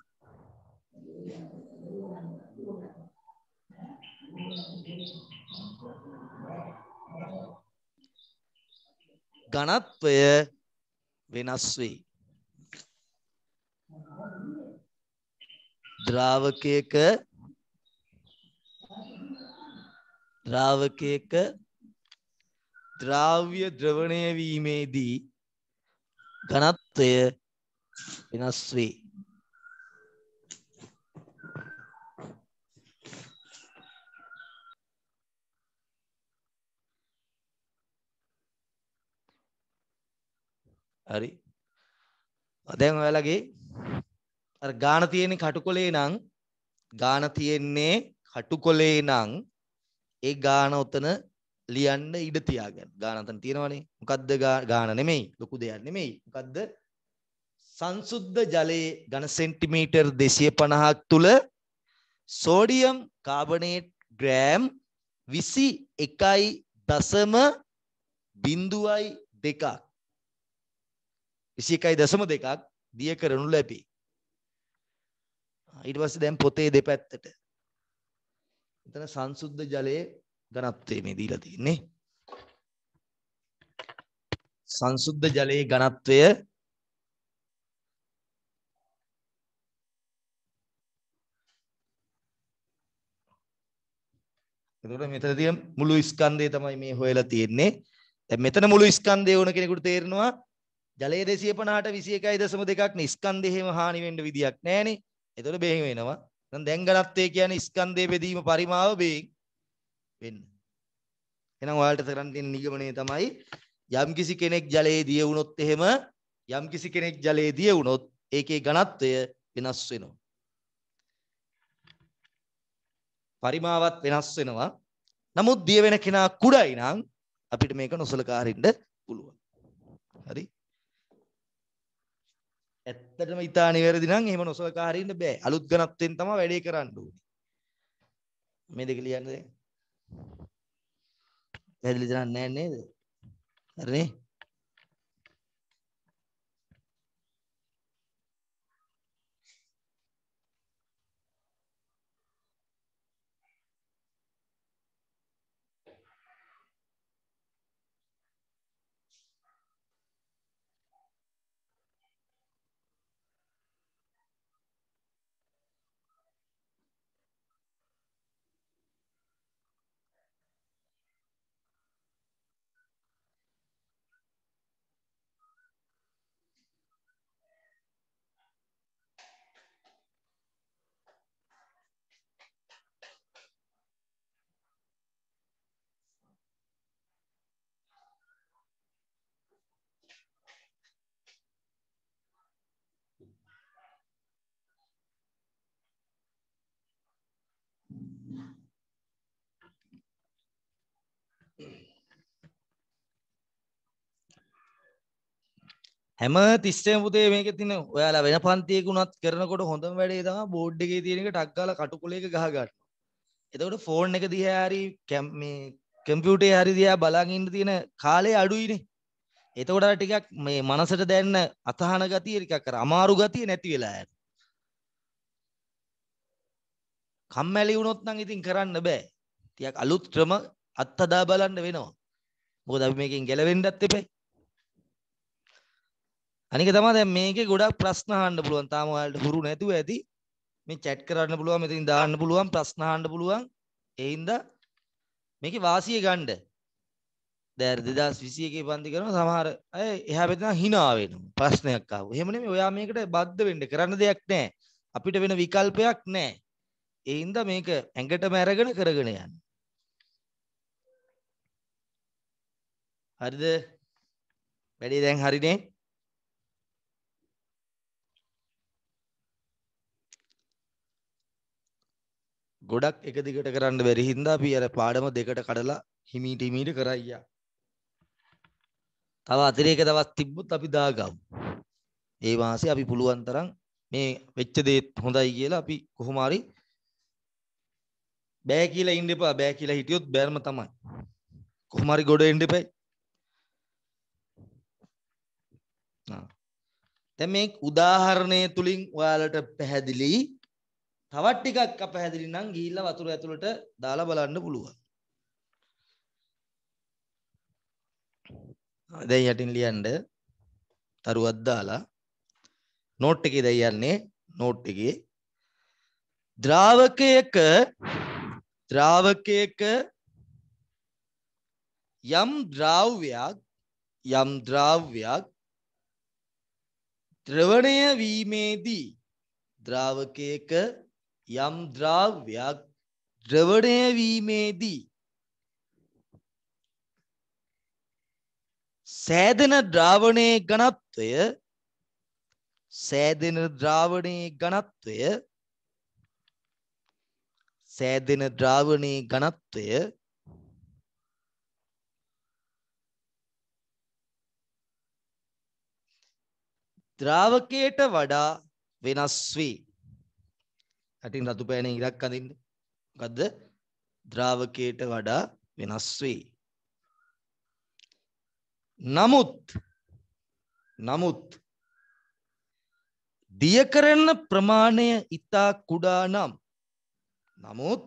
ඝනත්වය වෙනස් වෙයි. ද්‍රාවකයක ද්‍රාවකයක ද්‍රාව්‍ය ද්‍රවණය වීමේදී ඝනත්වය වෙනස් වේ. හරි. දැන් ඔයාලගේ අර ගාන තියෙන කටුකොලේ නම් ගාන තියෙන්නේ කටුකොලේ නම් ඒ ගාන උතන ලියන්න ඉඩ තියාගන්න. ගාන අතන තියෙනවනේ. මොකද්ද ගාන නෙමෙයි. ලොකු දෙයක් නෙමෙයි. මොකද්ද? සංසුද්ධ ජලයේ ඝන සෙන්ටිමීටර් 250ක් තුල සෝඩියම් කාබනේට් ග්‍රෑම් 21.02ක් විසි එකයි දසම දෙකක් දිය කරනු ලැබේ. ඊට පස්සේ දැන් පොතේ දෙපැත්තට එතන සංසුද්ධ ජලයේ ඝනත්වය මේ දීලා තියෙන්නේ. සංසුද්ධ ජලයේ ඝනත්වය එතකොට මෙතනදී මුළු ස්කන්ධය තමයි මේ හොයලා තියෙන්නේ. දැන් මෙතන මුළු ස්කන්ධය ඕන කෙනෙකුට තේරෙනවා ජලය 250ට 21.2ක් නේ ස්කන්ධේ හැම හානි වෙන්න විදියක් නැහනේ. ඒතකොට බේහිම වෙනවා. දැන් දැන් ගණත්තේ කියන්නේ ස්කන්ධේ බෙදීම පරිමාව බේහින් වෙන්න. එහෙනම් ඔයාලට කරන්න තියෙන නිගමනය තමයි යම්කිසි කෙනෙක් ජලයේ දිය වුණොත් එහෙම යම්කිසි කෙනෙක් ජලයේ දිය වුණොත් ඒකේ ඝනත්වය වෙනස් වෙනවා. පරිමාවත් වෙනස් වෙනවා. නමුත් දිය වෙන කෙනා කුඩයි නම් අපිට මේක නොසලකා හරින්න පුළුවන්. හරි? ඇත්තටම ඉතා නිවැරදි නම් එහෙම නොසලකා හරින්න බෑ. අලුත් ගණන්යෙන් තමයි වැඩේ කරන්න ඕනේ. මේ දෙක ලියන්න දැන්. පැහැදිලිද නෑ නේද? හරිනේ. හැම තිස්සේම පුතේ මේකේ තියෙන ඔයාලා වෙන පන්තියක උනත් කරනකොට හොඳම වැඩේ තමයි බෝඩ් එකේ තියෙන එක ටක් ගාලා කටුකුලයක ගහ ගන්න. එතකොට ෆෝන් එක දිහා හරි මේ කම්පියුටරේ හරි දිහා බලන් ඉන්න තියෙන කාලය අඩුයිනේ. එතකොට ටිකක් මේ මනසට දැන්න අතහන ගතිය ටිකක් අර අමාරු ගතිය නැති වෙලා යනවා. කම්මැලි වුණොත් නම් ඉතින් කරන්න බෑ. ටිකක් අලුත් ක්‍රම අත්හදා බලන්න වෙනවා. මොකද අපි මේකෙන් ගැලවෙන්නත් එපේ. අනික තමයි දැන් මේකේ ගොඩක් ප්‍රශ්න අහන්න පුළුවන්. තාම ඔයාලට හුරු නැතුව ඇති. මේ chat කරන්න පුළුවන්, මෙතනින් දාන්න පුළුවන්, ප්‍රශ්න අහන්න පුළුවන්. ඒ හින්දා මේකේ වාසිය ගන්න. දැන් 2021 කේ පන්ති කරන සමහර අය එහා පැත්තෙන් hina වෙනවා. ප්‍රශ්නයක් ආවොත්. එහෙම නෙමෙයි. ඔයා මේකට බද්ධ වෙන්න කරන්න දෙයක් නැහැ. අපිට වෙන විකල්පයක් නැහැ. ඒ හින්දා මේක ඇඟටම අරගෙන කරගෙන යන්න. හරිද? වැඩේ දැන් හරිනේ? ගොඩක් එක දිගට කරන්න බැරි හින්දා අපි අර පාඩම දෙකට කඩලා හිමීට හිමීට කරයියා. තව අතිරේක දවස් තිබ්බොත් අපි දාගමු. ඒ මාසේ අපි පුළුවන් තරම් මේ වෙච්ච දේත් හොඳයි කියලා අපි කොහොම හරි බෑ කියලා ඉන්න එපා බෑ කියලා හිටියොත් බෑම තමයි කොහොම හරි ගොඩ එන්න එපයි දැන් මේ උදාහරණය තුලින් ඔයාලට පැහැදිලි තවත් ටිකක් අපහැදිලි නම් ගිහිල්ලා වතුර ඇතුළට දාලා බලන්න පුළුවන්. දැන් යටින් ලියන්න තරුවක් දාලා නෝට් එකේ දැන් යන්නේ නෝට් එකේ ද්‍රාවකයක ද්‍රාවකයක යම් ද්‍රාව්‍යයක් යම් ද්‍රාව්‍යයක් ද්‍රවණය වීමේදී ද්‍රාවකයක යම් ද්‍රව්‍යයක් ද්‍රවණය වීමේදී සෑදෙන ද්‍රාවණයේ ඝනත්වය සෑදෙන ද්‍රාවණයේ ඝනත්වය සෑදෙන ද්‍රාවණයේ ඝනත්වය ද්‍රාවකයට වඩා වෙනස් වේ ඇතින් රතු පෑනේ ඉරක් අඳින්නේ. මොකද්ද? ද්‍රාවකයට වඩා වෙනස් වෙයි. නමුත් නමුත් දිය කරන ප්‍රමාණය ඊතා කුඩා නම් නමුත්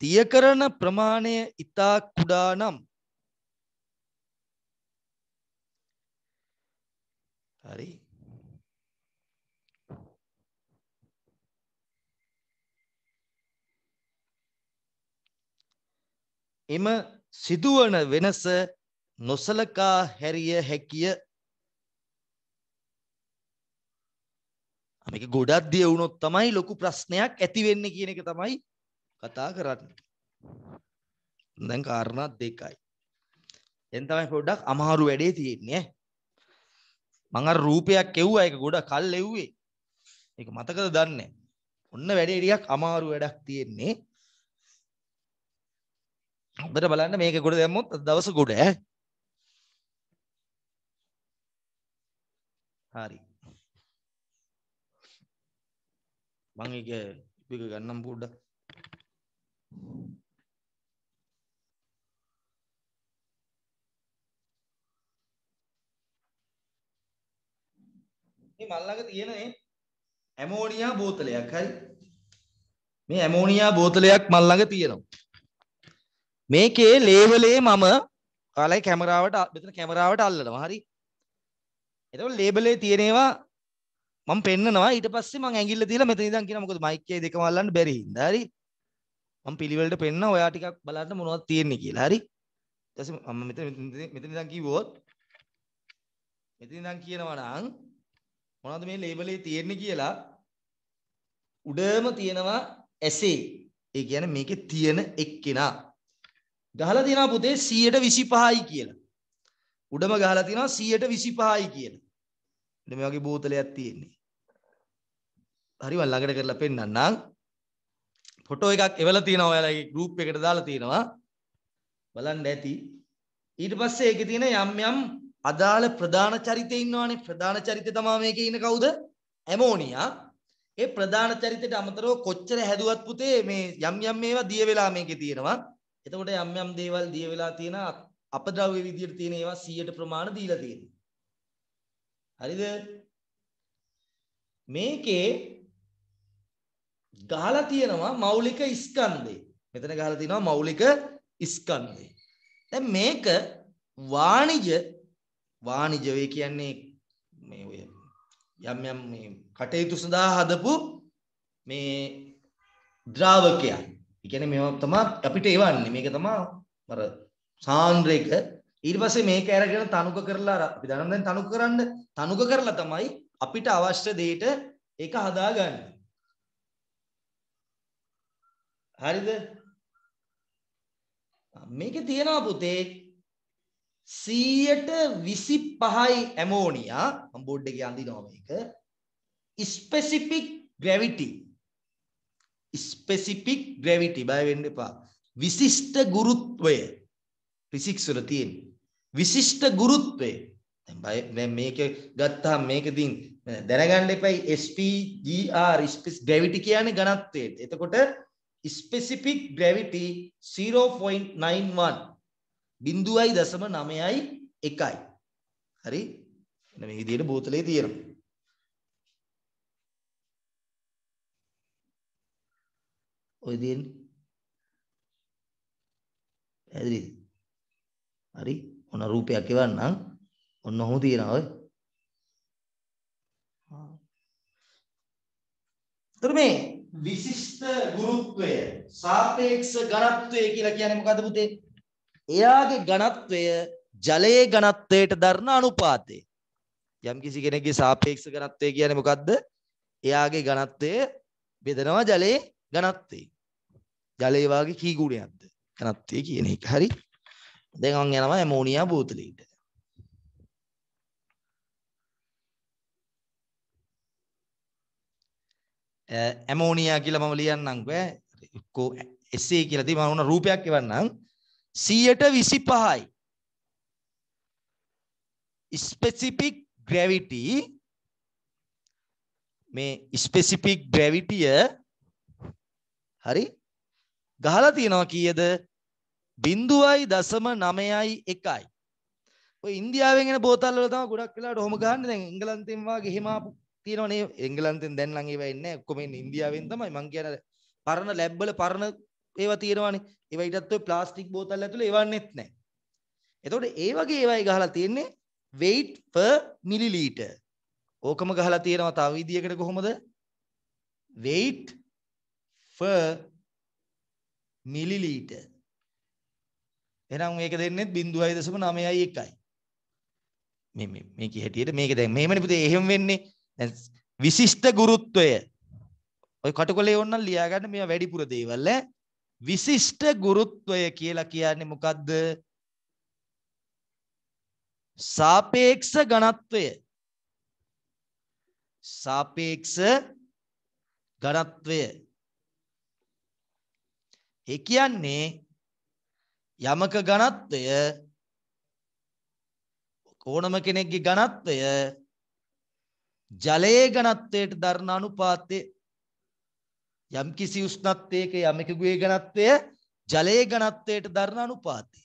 දිය කරන ප්‍රමාණය ඊතා කුඩා නම් හරි එම සිදුවන වෙනස නොසලකා හැරිය හැකිය මේක ගොඩක් දිය වුණොත් තමයි ලොකු ප්‍රශ්නයක් ඇති වෙන්නේ කියන එක තමයි කතා කරන්නේ. දැන් කාරණා දෙකයි. දැන් තමයි පොඩ්ඩක් අමාරු වැඩේ තියෙන්නේ. මම අර රූපයක් එව්වා ඒක ගොඩක් කල් එව්වේ. ඒක මතකද දන්නේ ඔන්න වැඩේ ටිකක් අමාරු වැඩක් තියෙන්නේ. හොඳට බලන්න මේක ගොඩ දැම්මොත් දවස ගොඩ ඈ. හරි. මම ඒක ඉපික ගන්නම් පොඩ්ඩක්. මේ මල්ලඟ තියෙනනේ ඇමෝනියා බෝතලයක් හරි. මේ ඇමෝනියා බෝතලයක් මල්ලඟ තියෙනවා. මේකේ ලේබලේ මම ඔයාලයි කැමරාවට මෙතන කැමරාවට අල්ලනවා හරි එතකොට ලේබලේ තියෙනවා මම පෙන්නනවා ඊට පස්සේ මම ඇඟිල්ල තියලා මෙතන ඉඳන් කියනවා මොකද මයික් එකේ දෙකම අල්ලන්න බැරි හින්දා හරි මම පිළිවෙලට පෙන්න ඔයා ටිකක් බලන්න මොනවද තියෙන්නේ කියලා හරි ඊට පස්සේ මම මෙතන මෙතන ඉඳන් කිව්වොත් මෙතන ඉඳන් කියනවා නම් මොනවද මේ ලේබලේ තියෙන්නේ කියලා උඩම තියෙනවා ඇසේ ඒ කියන්නේ මේකේ තියෙන එක්කෙනා ගහලා තියෙනවා පුතේ 125යි කියලා. උඩම ගහලා තියෙනවා 125යි කියලා. මෙන්න මේ වගේ බෝතලයක් තියෙන්නේ. හරි මම ළඟට කරලා පෙන්නන්නම්. ෆොටෝ එකක් එවලා තියෙනවා ඔයාලගේ group එකට දාලා තියෙනවා. බලන්න ඇති. ඊට පස්සේ ඒකේ තියෙන යම් යම් අදාළ ප්‍රධාන චරිතය ඉන්නවානේ. ප්‍රධාන චරිතය තමයි මේකේ ඉන්න කවුද? ඇමෝනියා. ඒ ප්‍රධාන චරිතයට අමතරව කොච්චර හැදුවත් පුතේ මේ යම් යම් මේවා දිය වෙලා මේකේ තියෙනවා. එතකොට යම් යම් දේවල් දිය වෙලා තියෙන අපද්‍රව්‍ය විදියට තියෙන ඒවා 100ට ප්‍රමාණ දීලා තියෙනවා. හරිද? මේකේ ගහලා තියෙනවා මৌলিক ස්කන්ධේ. මෙතන ගහලා තියෙනවා මৌলিক ස්කන්ධේ. දැන් මේක වාණිජ වාණිජ වේ කියන්නේ මේ ඔය යම් යම් මේ කටයුතු සඳහා හදපු මේ ද්‍රාවකයන් ඒ කියන්නේ මේවා තමයි අපිට එවන්නේ. මේක තමයි අර සාන්ද්‍රේක ඊට පස්සේ මේක අරගෙන තනුක කරලා අපි දන්නවා දැන් තනුක කරන්න තනුක කරලා තමයි අපිට අවශ්‍ය දෙයට ඒක හදාගන්නේ. හරිද? මේකේ තියෙනවා පුතේ 125යි ඇමෝනියා මම බෝඩ් එකේ අඳිනවා මේක specific gravity ස්පෙસિෆික් ග්‍රැවිටි බය වෙන්න එපා. විශිෂ්ට ගුරුත්වය ෆිසික්ස් වල තියෙන. විශිෂ්ට ගුරුත්වය. දැන් බය දැන් මේක ගත්තාම මේකකින් දැනගන්න එපයි SPGR ස්පෙස් ග්‍රැවිටි කියන්නේ ඝනත්වයට. එතකොට ස්පෙසිෆික් ග්‍රැවිටි 0.91 බිඳුවයි දශම නමයයි එකයි. හරි? එන මේ විදිහට බෝතලේ තියෙනවා. ඔය දෙන්නේ. පැහැදිලිද? හරි. ඔන රූපයක් එවන්නම්. ඔන්න ඔහොම තියනවා ඔය. එතකොට මේ විශිෂ්ට ගුරුත්වය සාපේක්ෂ ඝනත්වය කියලා කියන්නේ මොකද්ද පුතේ? එයාගේ ඝනත්වය ජලයේ ඝනත්වයට දරන අනුපාතය. යම්කිසි කෙනෙක්ගේ සාපේක්ෂ ඝනත්වය කියන්නේ මොකද්ද? එයාගේ ඝනත්වය බෙදනවා ජලයේ ඝනත්වය. ජලය වාගේ කී ගුණයක්ද? ඝනත්වය කියන එක. හරි. දැන් මම යනවා ඇමෝනියා බෝතලෙට. ඇමෝනියා කියලා මම ලියන්නම්කෝ ඈ. කො SA කියලා තියෙන මම උන රූපයක් එවන්නම්. 125යි. ස්පෙසිෆික් ග්‍රැවිටි මේ ස්පෙසිෆික් ග්‍රැවිටිය හරි ගහලා තියෙනවා කීයද 0.91යි ඔය ඉන්දියාවෙන් එන බෝතල් වල තමයි ගොඩක් වෙලාවට ඔහොම ගහන්නේ දැන් එංගලන්තෙන් වාගේ එහෙම ආපු තියෙනවනේ එංගලන්තෙන් දැන් නම් ඒවා එන්නේ නැහැ ඔක්කොම එන්නේ ඉන්දියාවෙන් තමයි මං කියන්නේ පරණ ලැබ් වල පරණ ඒවා තියෙනවානේ ඒවා ඊටත් ඔය ප්ලාස්ටික් බෝතල් ඇතුලේ ඒවන්නෙත් නැහැ එතකොට ඒ වගේ ඒවයි ගහලා තියෙන්නේ weight per milliliter ඕකම ගහලා තියෙනවා තව විදියකට කොහොමද weight per milliliter එහෙනම් මේක දෙන්නෙත් 0.991යි මේ මේ මේක හැටියට මේක දැන් මෙහෙමනේ පුතේ එහෙම වෙන්නේ දැන් විශිෂ්ට ගුරුත්වය ඔය කටකොලේ ඕනනම් ලියා ගන්න මේවා වැඩිපුර දේවල් ඈ විශිෂ්ට ගුරුත්වය කියලා කියන්නේ මොකද්ද? සාපේක්ෂ ඝනත්වය. සාපේක්ෂ ඝනත්වය. ඒ කියන්නේ යමක ඝනත්වය ඕනම කෙනෙක්ගේ ඝනත්වය ජලයේ ඝනත්වයට දරන අනුපාතයේ යම්කිසි උෂ්ණත්වයක යමකගේ ඝනත්වය ජලයේ ඝනත්වයට දරන අනුපාතය.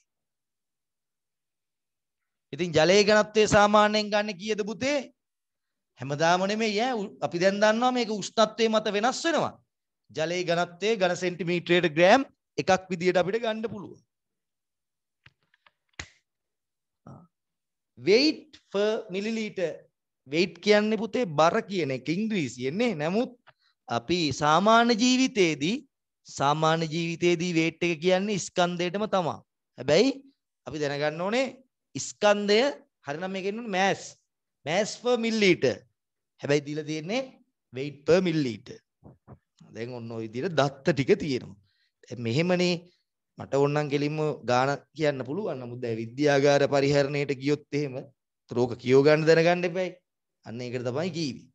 ඉතින් ජලයේ ඝනත්වය සාමාන්‍යයෙන් ගන්න කීයද පුතේ? හැමදාම නෙමෙයි ඈ අපි දැන් දන්නවා මේක උෂ්ණත්වයේ මත වෙනස් වෙනවා. ජලයේ ඝනත්වය ඝන සෙන්ටිමීටරයට ග්‍රෑම් එකක් විදියට අපිට ගන්න පුළුවන්. weight per milliliter weight කියන්නේ පුතේ බර කියන එක ඉංග්‍රීසියෙන්නේ. නමුත් අපි සාමාන්‍ය ජීවිතේදී සාමාන්‍ය ජීවිතේදී weight එක කියන්නේ ස්කන්ධයටම තමයි. හැබැයි අපි දැනගන්න ඕනේ ස්කන්ධය හරිනම් මේක ඉන්නුනේ mass mass per milliliter. හැබැයි දීලා තියෙන්නේ weight per milliliter. දැන් ඔන්න ඔය විදියට දත්ත ටික තියෙනවා. මෙහෙමනේ මට ඕනනම් ගෙලින්ම ගාන කියන්න පුළුවන්. නමුත් දැන් විද්‍යාගාර පරිහරණයට ගියොත් එහෙම රෝග කියෝ ගන්න දැනගන්න එපයි. අන්න ඒකට තමයි කීවේ.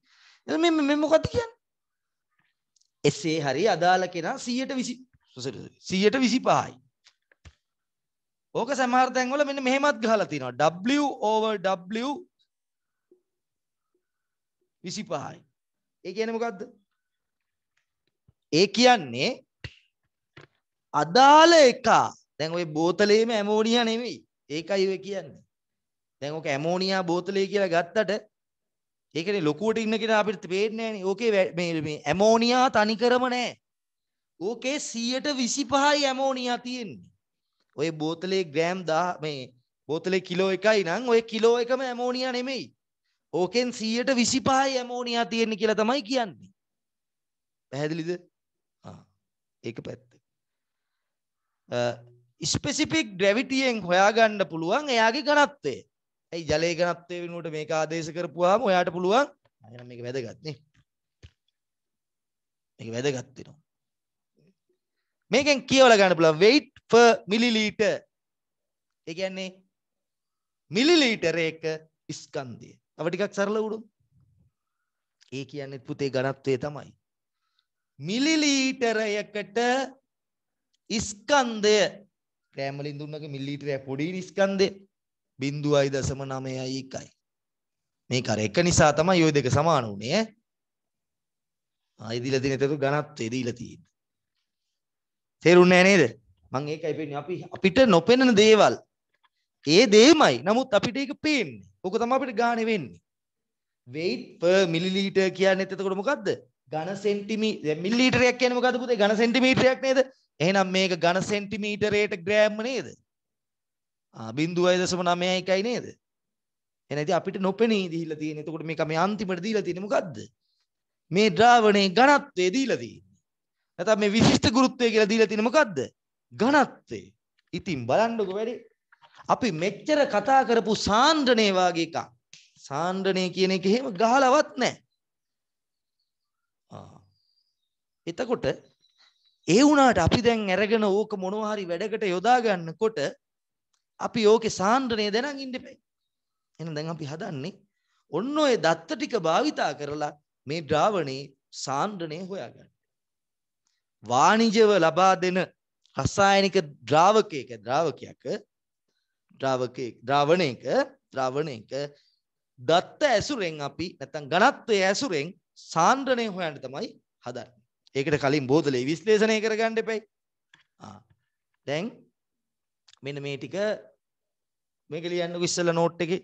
එහෙනම් මේ මේ මොකද්ද කියන්නේ? එසේ හරි අදාළ කෙනා 120 125යි. ඕක සමහර තැන්වල මෙන්න මෙහෙමත් ගහලා තියෙනවා. W over W 25යි. ඒ කියන්නේ මොකද්ද? ඒ කියන්නේ අදාළ එක දැන් ඔය බෝතලේම ඇමෝනියා නෙමෙයි. ඒකයි ඔය කියන්නේ. දැන් ඕක ඇමෝනියා බෝතලේ කියලා ගත්තට ඒකනේ ලොකුවට ඉන්න කෙනා අපිට පේන්නේ නෑනේ. ඕකේ මේ මේ ඇමෝනියා තනිකරම නෑ. ඕකේ 125යි ඇමෝනියා තියෙන්නේ. ඔය බෝතලේ ග්‍රෑම් 10 මේ බෝතලේ කිලෝ එකයි නම් ඔය කිලෝ එකම ඇමෝනියා නෙමෙයි. ඕකෙන් 125යි ඇමෝනියා තියෙන්නේ කියලා තමයි කියන්නේ. පැහැදිලිද? ආ. ඒක පැත්ත ස්පෙසිපික් ග්‍රැවිටියෙන් හොයාගන්න පුළුවන් එයාගේ ගණත්තේ ඇයි ජලය ගණත්තේ වෙනුවට මේක ආදේශ කරපුවාම ඔයාට පුළුවන් අයන මේක වැදගත්නේ එක වැදගත්තිනවා මේකෙන් කියවල ගන්න පුළුවන් weight per milliliter ඒ කියන්නේ මිලිලීටර එක ස්කන්ධය තව ටිකක් සරල වුණොත් ඒ කියන්නේ පුතේ ගණත්වය තමයි මිලිලීටරයකට ස්කන්දය ක්‍රෑමලින් දුන්නක මිල්ලිටරය පොඩි නිස්කන්දය බින්දුවයි දසම නමයයි එකයි. මේ කර එක නිසා තමයි යොය දෙක සමාන වනේ අයිදිල දින තරු ගනත් එදීලතිීද. තේරුන්නෑ නේද මං ඒකයි පෙන් අපි අපිට නොපෙනෙන දේවල් ඒ දේමයි නමුත් අපිට ඒක පේන්නේ ඕක තම අපිට ගාන වෙන්නේ. වෙයිත් ප මිලිලීට කියන්න එතකොට මොකක්ද ගන සෙන්ටිමි මිල්ලිටරයක් කියන මොකද පුතේ ගන සෙන්ටිමීටරයක් නේද එහෙනම් මේක ඝන සෙන්ටිමීටරයට ග්‍රෑම් නේද? ආ 0.91යි නේද? එහෙනම් ඉතින් අපිට නොපෙනී දීලා තියෙන. එතකොට මේක මේ අන්තිමට දීලා තියෙන්නේ මොකද්ද? මේ ද්‍රාවණයේ ඝනත්වය දීලා තියෙන්නේ. නැත්නම් මේ විශිෂ්ට ගුරුත්වය කියලා දීලා තියෙන්නේ මොකද්ද? ඝනත්වය. ඉතින් බලන්නකො වැඩි අපි මෙච්චර කතා කරපු සාන්ද්‍රණේ වගේ එකක්. සාන්ද්‍රණේ කියන එක එහෙම ගහලවත් නැහැ. ආ. එතකොට ඒ වුණාට අපි දැන් අරගෙන ඕක මොනවා හරි වැඩකට යොදා ගන්නකොට අපි ඕකේ සාන්ද්‍රණය දැනන් ඉන්න එපයි. එහෙනම් දැන් අපි හදන්නේ ඔන්න ඔය දත්ත ටික භාවිතා කරලා මේ ද්‍රාවණේ සාන්ද්‍රණය හොයාගන්න. වාණිජව ලබා දෙන රසායනික ද්‍රාවකයක ද්‍රාවකයක ද්‍රාවකයක ද්‍රාවණයක ද්‍රාවණයක දත්ත ඇසුරෙන් අපි නැත්නම් ඝනත්වයේ ඇසුරෙන් සාන්ද්‍රණය හොයන්න තමයි හදන්නේ. ඒකට කලින් බෝතලේ විශ්ලේෂණය කරගන්න එපයි. ආ. දැන් මෙන්න මේ ටික මේක ලියන්නකො ඉස්සෙල්ලා නෝට් එකේ.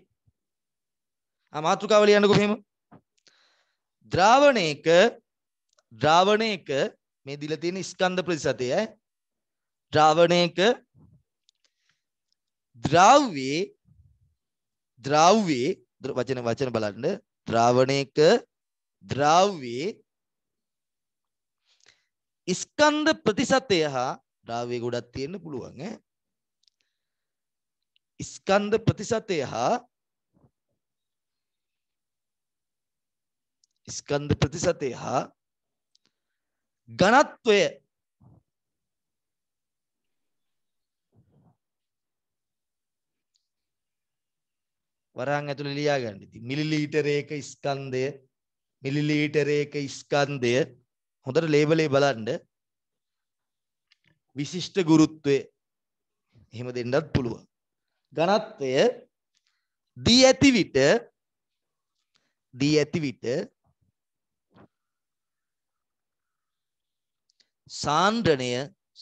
ආ මාතෘකාව ලියන්නකො මෙහෙම. ද්‍රාවණයක ද්‍රාවණයක මේ දීලා තියෙන ස්කන්ධ ප්‍රතිශතය ඈ. ද්‍රාවණයක ද්‍රව්‍යයේ ද්‍රව්‍යයේ වචන වචන බලන්න ද්‍රාවණයක ද්‍රව්‍යයේ ස්කන්ධ ප්‍රතිසතය හා ද්‍රාව්‍ය ගොඩක් තියෙන්න පුළුවන් ඈ. ස්කන්ධ ප්‍රතිසතය හා ස්කන්ධ ප්‍රතිසතය හා ඝනත්වය වරහන් ඇතුළේ ලියා ගන්න. ඉතින් මිලිලීටරයක ස්කන්ධය මිලිලීටරයක ස්කන්ධය හොඳට ලේබලේ බලන්න විශිෂ්ට ගුරුත්වය එහෙම දෙන්නත් පුළුවන්. ඝනත්වය දී ඇති විට දී ඇති විට සාන්ද්‍රණය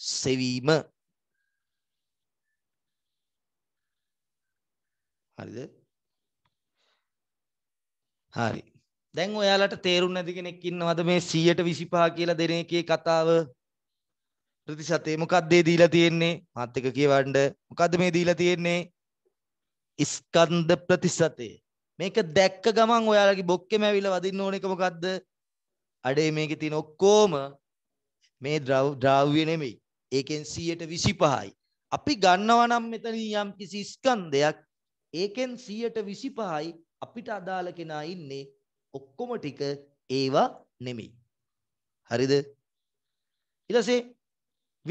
සෙවීම හරිද? හරි. දැන් ඔයාලට තේරුන්නේ නැති කෙනෙක් ඉන්නවද මේ 125 කියලා දෙන එකේ කතාව? ප්‍රතිශතේ මොකද්ද දීලා තියෙන්නේ? මාත් එක කියවන්න. මොකද්ද මේ දීලා තියෙන්නේ? ස්කන්ධ ප්‍රතිශතේ. මේක දැක්ක ගමන් ඔයාලගේ බොක්කෙම ඇවිල්ලා වදින්න ඕන එක මොකද්ද? අඩේ මේකේ තියෙන ඔක්කොම මේ ද්‍රව්‍ය නෙමෙයි. ඒකෙන් 125යි. අපි ගන්නවා නම් මෙතන යම් කිසි ස්කන්ධයක් ඒකෙන් 125යි අපිට අදාළ කෙනා ඉන්නේ ඔක්කොම ටික ඒවා නෙමෙයි. හරිද? ඊට පස්සේ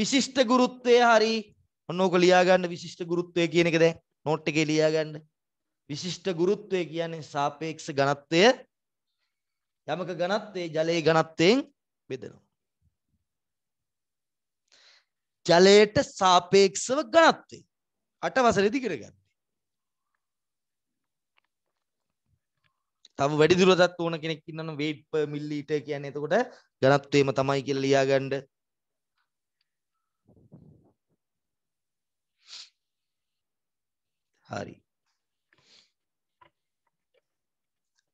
විශිෂ්ට ගුරුත්වය හරි ඔන්න ඕක ලියා ගන්න විශිෂ්ට ගුරුත්වය කියන එක දැන් නෝට් එකේ ලියා ගන්න. විශිෂ්ට ගුරුත්වය කියන්නේ සාපේක්ෂ ඝනත්වය යමක ඝනත්වයේ ජලයේ ඝනත්වයෙන් බෙදෙනවා. ජලයට සාපේක්ෂව ඝනත්වය අට වසරේදී ඉගෙන ගන්න. තම වැඩිදුරටත් ඕන කෙනෙක් ඉන්නවනම් weight per milliliter කියන්නේ එතකොට ඝනත්වයම තමයි කියලා ලියාගන්න. හරි.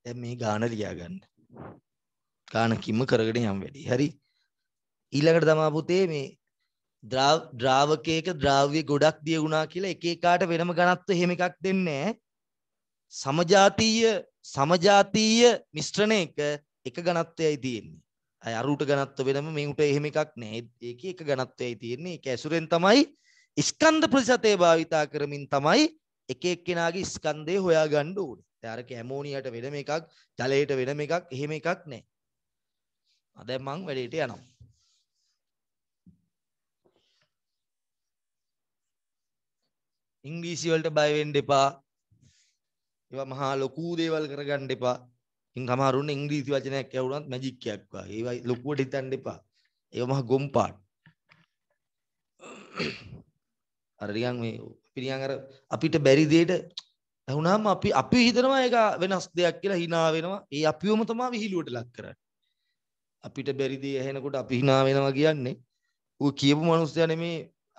දැන් මේ ගාන ලියාගන්න. ගානකින්ම කරගෙන යම් වැඩි. හරි. ඊළඟට තමයි පුතේ මේ ද්‍රාවකයක ද්‍රාව්‍ය ගොඩක් දිය වුණා කියලා එක එකාට වෙනම ගණත්ව එහෙම එකක් දෙන්නේ නැහැ. සමජාතීය සමජාතීය මිශ්‍රණයක එක ඝනත්වයයි තියෙන්නේ. අය අරූට ඝනත්ව වෙනම මේ උට එහෙම එකක් නැහැ. ඒක එක ඝනත්වයයි තියෙන්නේ. ඒක ඇසුරෙන් තමයි ස්කන්ධ ප්‍රතිශතය භාවිතා කරමින් තමයි එක එක්කෙනාගේ ස්කන්ධය හොයාගන්න ඕනේ. දැන් අර කැමෝනියට වෙනම එකක්, ජලයට වෙනම එකක්, එහෙම එකක් නැහැ. දැන් මං වැඩේට යනවා. ඉංග්‍රීසි වලට බය වෙන්න එපා. ඒවා මහා ලොකු දේවල් කරගන්න එපා. ඉන් සමහරුන් ඉංග්‍රීසි වචනයක් ඇහුණත් මැජික් එකක් වගේ. ඒවා ලොකුවට හිතන්න එපා. ඒවා මහා ගොම්පාට්. අර නිකන් මේ අපි නිකන් අර අපිට බැරි දෙයට ඇහුණාම අපි අපි හිතනවා ඒක වෙනස් දෙයක් කියලා hina වෙනවා. ඒ අපිවම තමයි විහිළුවට ලක් කරන්නේ. අපිට බැරි දේ ඇහෙනකොට අපි hina වෙනවා කියන්නේ ඌ කියපු මනුස්සයා නෙමේ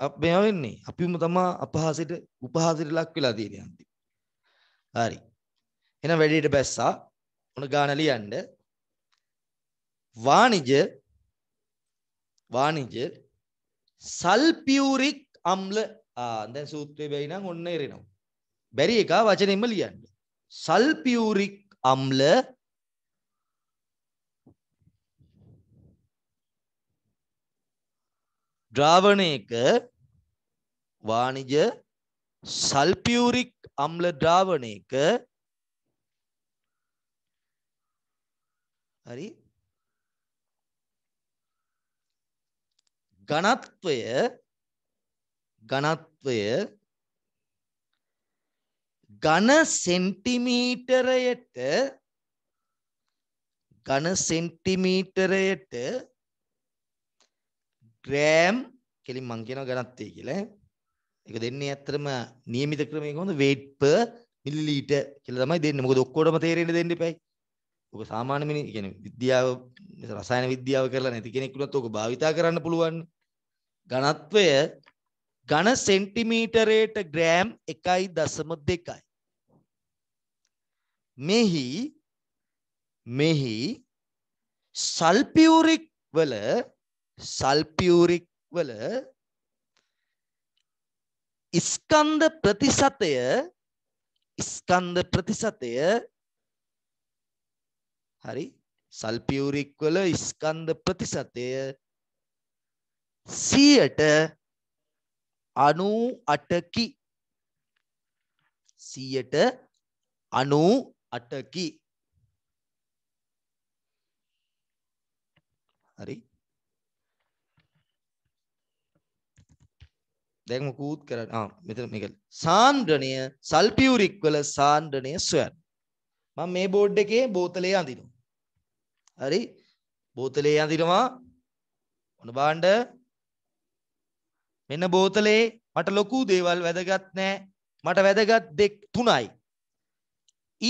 අපේ වෙන්නේ. අපිම තමයි අපහාසයට උපහාසයට ලක් වෙලා තියෙන යන්ති. හරි. එහෙනම් වැඩියට බැස්සා. ඔන්න ගාන ලියන්න. වාණිජ වාණිජ සල්පියුරික් අම්ල ආ දැන් සූත්‍රය බැරි නම් ඔන්න එරෙනවා. බැරි එක වචනෙම ලියන්න. සල්පියුරික් අම්ල ද්‍රාවණයක වාණිජ සල්පියුරික් අම්ල ද්‍රාවණයක හරි ඝනත්වය ඝනත්වය ඝන සෙන්ටිමීටරයට ඝන සෙන්ටිමීටරයට ග්‍රෑම් කෙලින් මං කියනවා ඝනත්වය කියලා ඒක දෙන්නේ ඇත්තටම નિયમિત ක්‍රමයක හොඳ weight per milliliter කියලා තමයි දෙන්නේ. මොකද ඔක්කොටම තේරෙන්න දෙන්න එපයි. ඔක සාමාන්‍ය මිනිහ කියන්නේ විද්‍යාව රසායන විද්‍යාව කරලා නැති කෙනෙක්ට ඔක භාවිතා කරන්න පුළුවන්. ඝනත්වය ඝන සෙන්ටිමීටරයට ග්‍රෑම් 1.2යි. මෙහි මෙහි සල්පියුරික් වල සල්පියුරික් වල ස්කන්ධ ප්‍රතිසතය ස්කන්ධ ප්‍රතිසතය හරි සල්පියුරික් වල ස්කන්ධ ප්‍රතිසතය 100ට 98 කි 100ට 98 කි හරි දැන් මොකුත් කරන්න ආ මෙතන මේක සාන්ද්‍රණය සල්පියුරික් වල සාන්ද්‍රණය සොයන්න මම මේ බෝඩ් එකේ බෝතලේ අඳිනවා හරි බෝතලේ අඳිනවා ඔන්න බලන්න මෙන්න බෝතලේ මට ලොකු දේවල් වැදගත් නෑ මට වැදගත් දෙක් තුනයි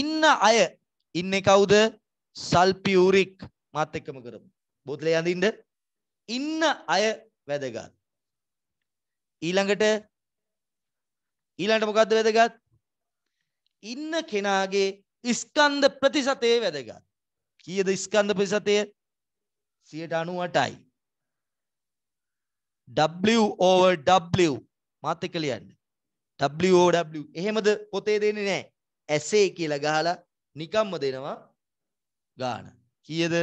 ඉන්න අය ඉන්නේ කවුද සල්පියුරික් මාත් එක්කම කරමු බෝතලේ අඳින්න ඉන්න අය වැදගත් ඊළඟට ඊළඟට මොකද්ද වැදගත්? ඉන්න කෙනාගේ ස්කන්ධ ප්‍රතිශතය වැදගත්. කීයද ස්කන්ධ ප්‍රතිශතය? 98යි. W over W මාත් එක්ක ලියන්න. W over W. එහෙමද පොතේ දෙන්නේ නැහැ. ඇසේ කියලා ගහලා නිකම්ම දෙනවා ගාන. කීයද?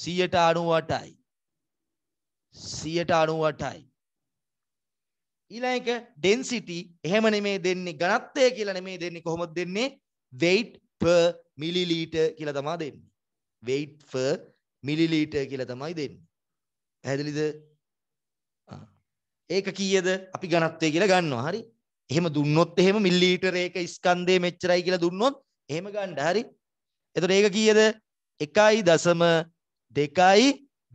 198යි. 198යි. ඊළඟ එක density එහෙම නෙමේ දෙන්නේ ඝනත්වය කියලා නෙමේ දෙන්නේ කොහොමද දෙන්නේ weight per milliliter කියලා තමයි දෙන්නේ weight per milliliter කියලා තමයි දෙන්නේ පැහැදිලිද ඒක කීයද අපි ඝනත්වය කියලා ගන්නවා හරි එහෙම දුන්නොත් එහෙම මිලිලීටර එක ස්කන්ධය මෙච්චරයි කියලා දුන්නොත් එහෙම ගන්න හරි එතකොට ඒක කීයද 1.2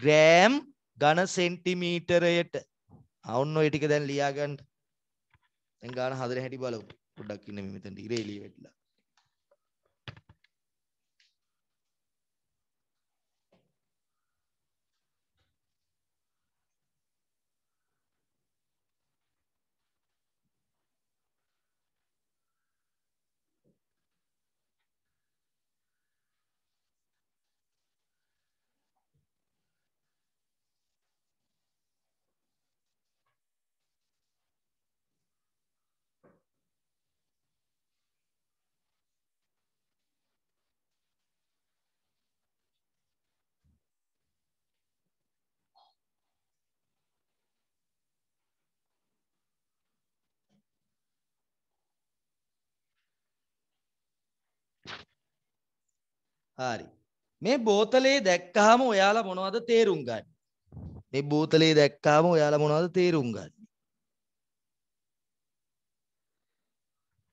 ග්‍රෑම් ඝන සෙන්ටිමීටරයට අවුන් ඔය ටික දැන් ලියා ගන්න. දැන් ගාන හදර හැටි බලමු. පොඩ්ඩක් ඉන්න මේ මෙතන ඉරේ එළිය වැටිලා. හරි. මේ බෝතලේ දැක්කහම ඔයාලා මොනවද තේරුම් ගන්න. මේ බෝතලේ දැක්කහම ඔයාලා මොනවද තේරුම් ගන්න.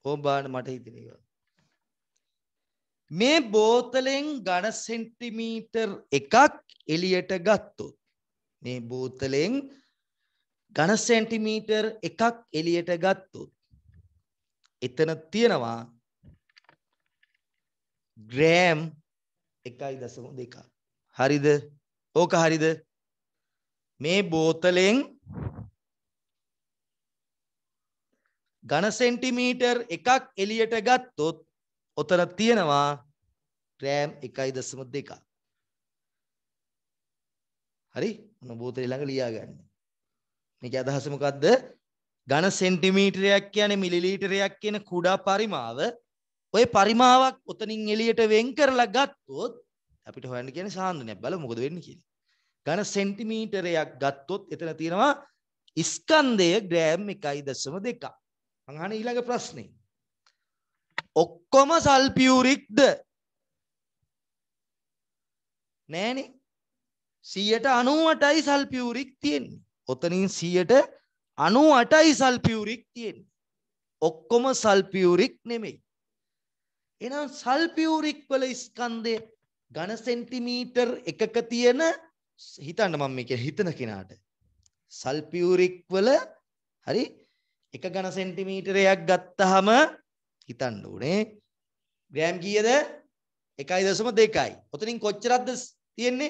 ඕම් බාන්න මට හිතෙන එක. මේ බෝතලෙන් ඝන සෙන්ටිමීටර් එකක් එළියට ගත්තොත් මේ බෝතලෙන් ඝන සෙන්ටිමීටර් එකක් එළියට ගත්තොත් එතන තියෙනවා ග්‍රෑම් එකයි දසම දෙක. හරිද ඕක හරිද මේ බෝතලෙන් ඝන සෙන්ටිමීටර් එකක් එලියට ගත්තොත් ඔතන තියෙනවා ග්‍රෑම් එකයි දසම දෙක. හරි මොන බෝතලේ ළඟ ලියාගන්න. මේක අදහස මොකක්ද? ඝන සෙන්ටිමීටරයක් කියන්නේ මිලිලීටරයක් කියන කුඩා පරිමාව ඔය පරිමාවක් ඔතනින් එලියට වෙන් කරලා ගත්තොත් අපිට හොයන්න කියන්නේ සාන්ද්‍රණයක් බල මොකද වෙන්නේ කියලා. ඝන සෙන්ටිමීටරයක් ගත්තොත් එතන තියෙනවා ස්කන්ධය ග්‍රෑම් 1.2. මං අහන ඊළඟ ප්‍රශ්නේ. ඔක්කොම සල්පියුරික්ද? නෑනේ. 198යි සල්පියුරික් තියෙන්නේ. ඔතනින් 198යි සල්පියුරික් තියෙන්නේ. ඔක්කොම සල්පියුරික් නෙමෙයි. එහෙනම් සල්පියුරික් වල ස්කන්ධය ඝන සෙන්ටිමීටර් එකක තියෙන හිතන්න මම මේ හිතන කෙනාට සල්පියුරික් වල හරි එක ඝන සෙන්ටිමීටරයක් ගත්තාම හිතන්න ඕනේ ග්‍රෑම් කීයද 1.2යි. ඔතනින් කොච්චරක්ද තියෙන්නේ?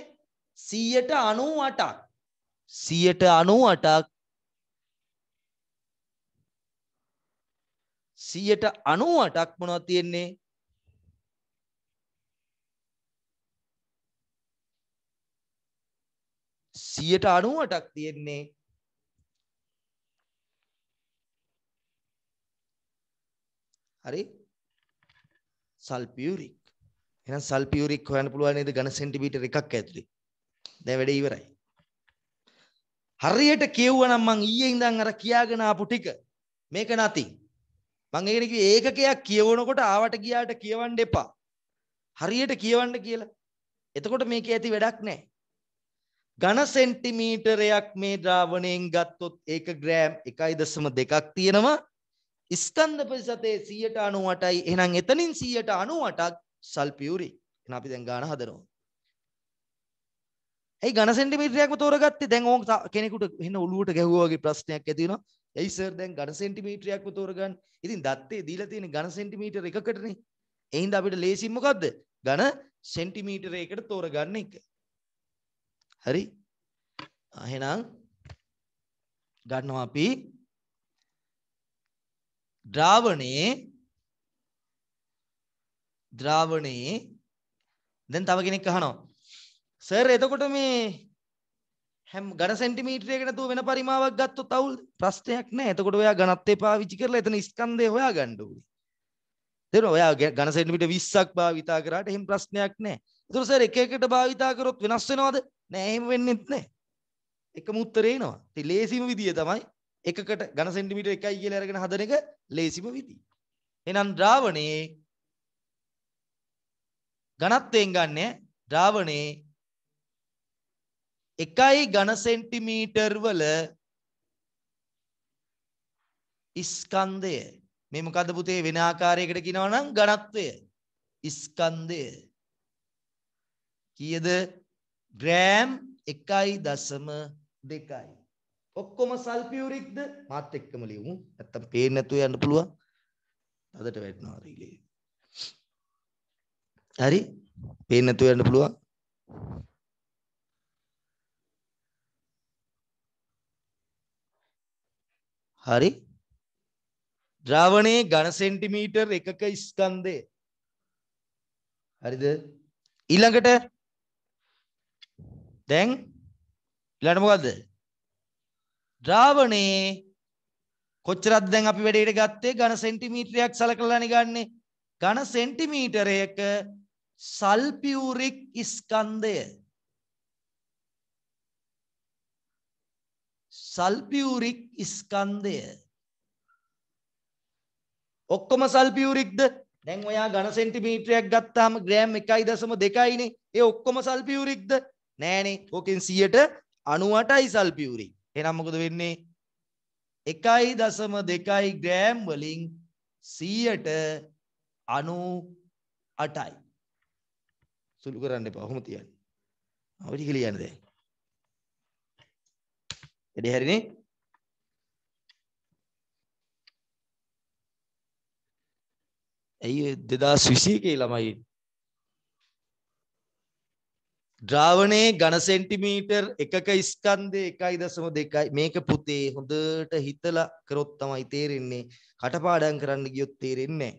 198ක්. 198ක් 198ක් මොනවද තියෙන්නේ? සියට අනුවටක් තියෙන්නේ හරි සල්පියුරික් එහෙනම් සල්පියුරික් හොයන්න පුළුවන් නේද ඝන සෙන්ටිමීටර එකක් ඇතුලේ දැන් වැඩේ ඉවරයි හරියට කියවුවනම් මං ඊයේ ඉඳන් අර කියාගෙන ආපු ටික මේක නැති මං ඒකට කිව්වේ ඒකකයක් කියවනකොට ආවට ගියාට කියවන්න එපා හරියට කියවන්න කියලා එතකොට මේකේ ඇති වැඩක් නැහැ ඝන සෙන්ටිමීටරයක් මේ ද්‍රාවණයෙන් ගත්තොත් ඒක ග්‍රෑම් 1.2ක් තියෙනවා. ස්කන්ධ ප්‍රතිශතයේ 198යි. එහෙනම් එතනින් 198ක් සල්පියුරි. එහෙනම් අපි දැන් ගාන හදනවා. ඇයි ඝන සෙන්ටිමීටරයක්ම තෝරගත්තේ? දැන් ඕක කෙනෙකුට එහෙන ඔළුවට ගැහුවා වගේ ප්‍රශ්නයක් ඇති වෙනවා. ඇයි සර් දැන් ඝන සෙන්ටිමීටරයක්ම තෝරගන්නේ? ඉතින් දත්තේ දීලා තියෙන ඝන සෙන්ටිමීටර එකකටනේ. එහෙනම් අපිට ලේසි මොකද්ද? ඝන සෙන්ටිමීටරයකට තෝරගන්න එක. හරි එහෙනම් ගන්නවා අපි ද්‍රාවණේ ද්‍රාවණේ දැන් තව කෙනෙක් අහනවා සර් එතකොට මේ හැම් ඝන සෙන්ටිමීටරයක නැතුව වෙන පරිමාවක් ගත්තොත් අවුල්ද ප්‍රශ්නයක් නැහැ එතකොට ඔයා ඝනත්වය පාවිච්චි කරලා එතන ස්කන්ධය හොයාගන්න ඕනේ තේරුණා ඔයා ඝන සෙන්ටිමීටර 20ක් භාවිතා කරාට එහෙම ප්‍රශ්නයක් නැහැ එතකොට සර් එක එකට භාවිතා කරොත් වෙනස් වෙනවද නෑ එහෙම වෙන්නෙත් නෑ. එකම උත්තරේ එනවා. ඉතින් ලේසිම විදිය තමයි එකකට ඝන සෙන්ටිමීටර 1යි කියලා අරගෙන හදන එක ලේසිම විදිය. එහෙනම් ද්‍රාවණයේ ඝනත්වයෙන් ගන්න ද්‍රාවණයේ 1යි ඝන සෙන්ටිමීටර වල ස්කන්ධය මේ මොකද්ද පුතේ වෙන ආකාරයකට කියනවා නම් ඝනත්වය ස්කන්ධය කීයද ග්‍රෑම් එකයි දසම දෙකයි. ඔක්කොම සල්පියවරික්ද මාත් එක්කම ලියවමු ඇත්තම් පේන නැතුව යන්න පුළුවන් අදට වැටනවා රීලේ හරි පේන නැතුව යන්න පුළුවන් හරි ද්‍රාවණයේ ඝන සෙන්ටිමීටර් එකක ස්කන්ධය හරිද ඊළඟට දැන් ඊළඟට මොකද්ද? ද්‍රාවණේ කොච්චරද දැන් අපි වැඩේට ගත්තේ ඝන සෙන්ටිමීටරයක් සලකලානේ ගන්නෙ. ඝන සෙන්ටිමීටරයක සල්පියුරික් ස්කන්ධය සල්පියුරික් ස්කන්ධය ඔක්කොම සල්පියුරික්ද දැන් ඔයා ඝන සෙන්ටිමීටරයක් ගත්තාම ග්‍රෑම් 1.2යිනේ ඒ ඔක්කොම සල්පියුරික්ද නෑනේ ඕකෙන් 100ට 98යි සල්පියුරික්. එහෙනම් මොකද වෙන්නේ? 1.2 ග්‍රෑම් වලින් 100ට 98යි. සුළු කරන්න එපා. ඔහොම තියන්න. අවදි කියලා යන්න දැන්. එඩේ හරිනේ? ඇයි 2021 ළමයි ද්‍රාවණයේ ඝන සෙන්ටිමීටර් එකක ස්කන්ධය 1.2යි මේක පුතේ හොඳට හිතලා කරොත් තමයි තේරෙන්නේ කටපාඩම් කරන්න ගියොත් තේරෙන්නේ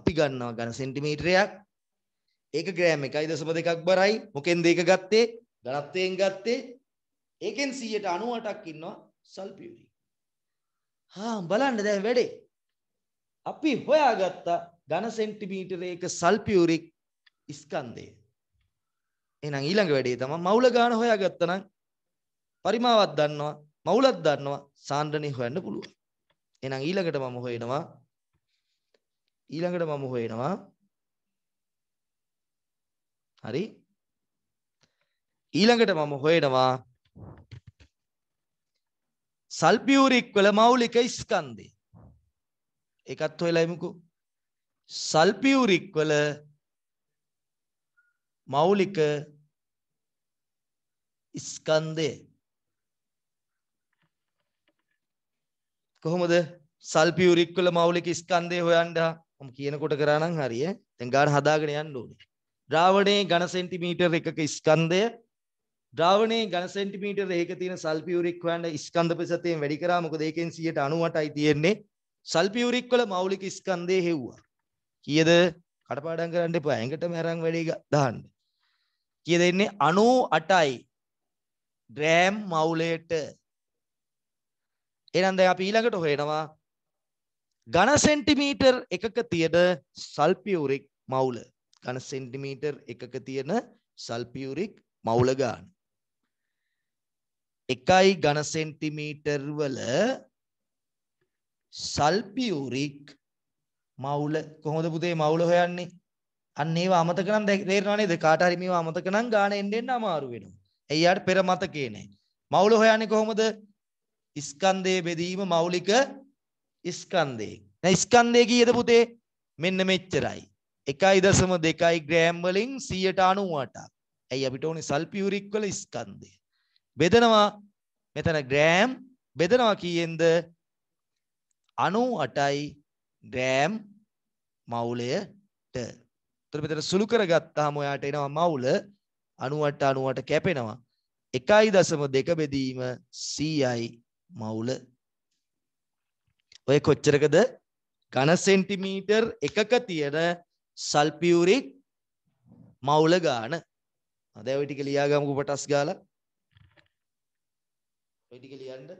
අපි ගන්නවා ඝන සෙන්ටිමීටරයක් ඒක ග්‍රෑම් 1.2ක් බරයි මොකෙන්ද ඒක ගත්තේ ඝනත්වයෙන් ගත්තේ ඒකෙන් 98ක් ඉන්නවා සල්ෆියුරික් හා බලන්න දැන් වැඩේ අපි හොයාගත්ත ඝන සෙන්ටිමීටරයක සල්ෆියුරික් ස්කන්ධය එහෙනම් ඊළඟ වැඩේ තමයි මවුල ගාන හොයාගත්තනම් පරිමාවක් දන්නවා මවුලක් දන්නවා සාන්ද්‍රණේ හොයන්න පුළුවන්. එහෙනම් ඊළඟට මම හොයනවා ඊළඟට මම හොයනවා හරි ඊළඟට මම හොයනවා සල්පියුරික් වල මෞලික ස්කන්ධේ එකත් හොයලා එමුකෝ සල්පියුරික් වල මෞලික ස්කන්ධය කොහොමද සල්පියුරික් වල මෞලික ස්කන්ධය හොයන්න මම කියනකොට කරා නම් හරිය දැන් ගාන හදාගෙන යන්න ඕනේ ද්‍රාවණයේ ඝන සෙන්ටිමීටර එකක ස්කන්ධය ද්‍රාවණයේ ඝන සෙන්ටිමීටර එක තියෙන සල්පියුරික් හොයන්න ස්කන්ධ ප්‍රතිශතයෙන් වැඩි කරා මොකද ඒකෙන් 98යි තියෙන්නේ සල්පියුරික් වල මෞලික ස්කන්ධය හෙව්වා කීයද කටපාඩම් කරන්න එපා ඇඟටම අරන් වැඩි දාන්න කීයද ඉන්නේ 98යි ග්‍රෑම් මවුලේට එහෙනම් දැන් අපි ඊළඟට හොයනවා ඝන සෙන්ටිමීටර් එකක තියෙන සල්පියුරික් මවුල ඝන සෙන්ටිමීටර් එකක තියෙන සල්පියුරික් මවුල ගාන 1යි ඝන සෙන්ටිමීටර් වල සල්පියුරික් මවුල කොහොමද පුතේ මවුල හොයන්නේ අන්න ඒවා අමතක නම් තේරෙනවා නේද කාට හරි මේවා අමතක නම් ගාන එන්න එන්න අමාරු වෙනවා එයාට පෙර මතකේ නැහැ. මවුල හොයන්නේ කොහොමද? ස්කන්ධයේ බෙදීම මৌলিক ස්කන්ධයෙන්. දැන් ස්කන්ධය කීයද පුතේ? මෙන්න මෙච්චරයි. 1.2 ග්‍රෑම් වලින් 198ක්. ඇයි අපිට ඕනේ සල්පියුරික් වල ස්කන්ධය. බෙදනවා මෙතන ග්‍රෑම් බෙදනවා කීයෙන්ද? 98යි ග්‍රෑම් මවුලයට. එතකොට මෙතන සුළු කරගත්තාම ඔයාට එනවා මවුල 1.2 අනුවට අනුවට කැපෙනවා. එකයි දසම දෙක බෙදීම සීයයි මවුල. ඔය කොච්චරකද ගණ සෙන්ටිමීටර් එකක තියෙන සල්පියුරික් මවුල ගාන අදැවිටික ලියාගමකු පටස් ගාල ඔටික ලියන්ට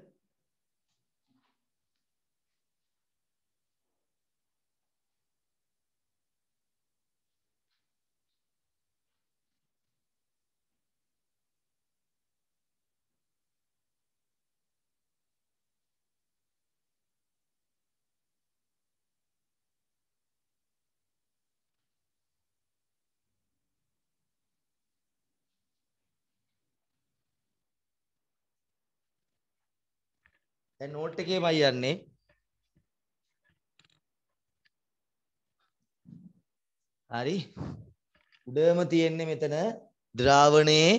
දැන් නෝට් එකේමයි යන්නේ හරි උඩම තියෙන්නේ මෙතන ද්‍රාවණයේ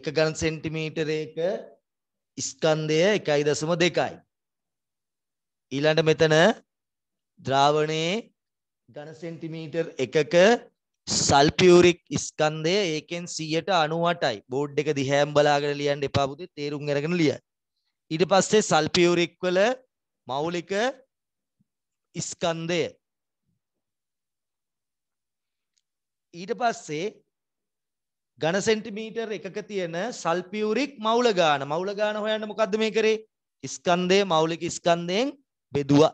1 ඝන සෙන්ටිමීටරයක ස්කන්ධය 1.2යි ඊළඟ මෙතන ද්‍රාවණයේ ඝන සෙන්ටිමීටර් එකක සල්පියුරික් ස්කන්ධය ඒකෙන් 198යි බෝඩ් එක දිහාම බලාගෙන ලියන්න එපා පුතේ තේරුම් අරගෙන ලියන්න ඊට පස්සේ සල්පියුරික් වල මෞලික ස්කන්ධය ඊට පස්සේ ඝන සෙන්ටිමීටර් එකක තියෙන සල්පියුරික් මෞල ගාන මෞල ගාන හොයන්න මොකද්ද මේ කරේ ස්කන්ධයේ මෞලික ස්කන්ධයෙන් බෙදුවා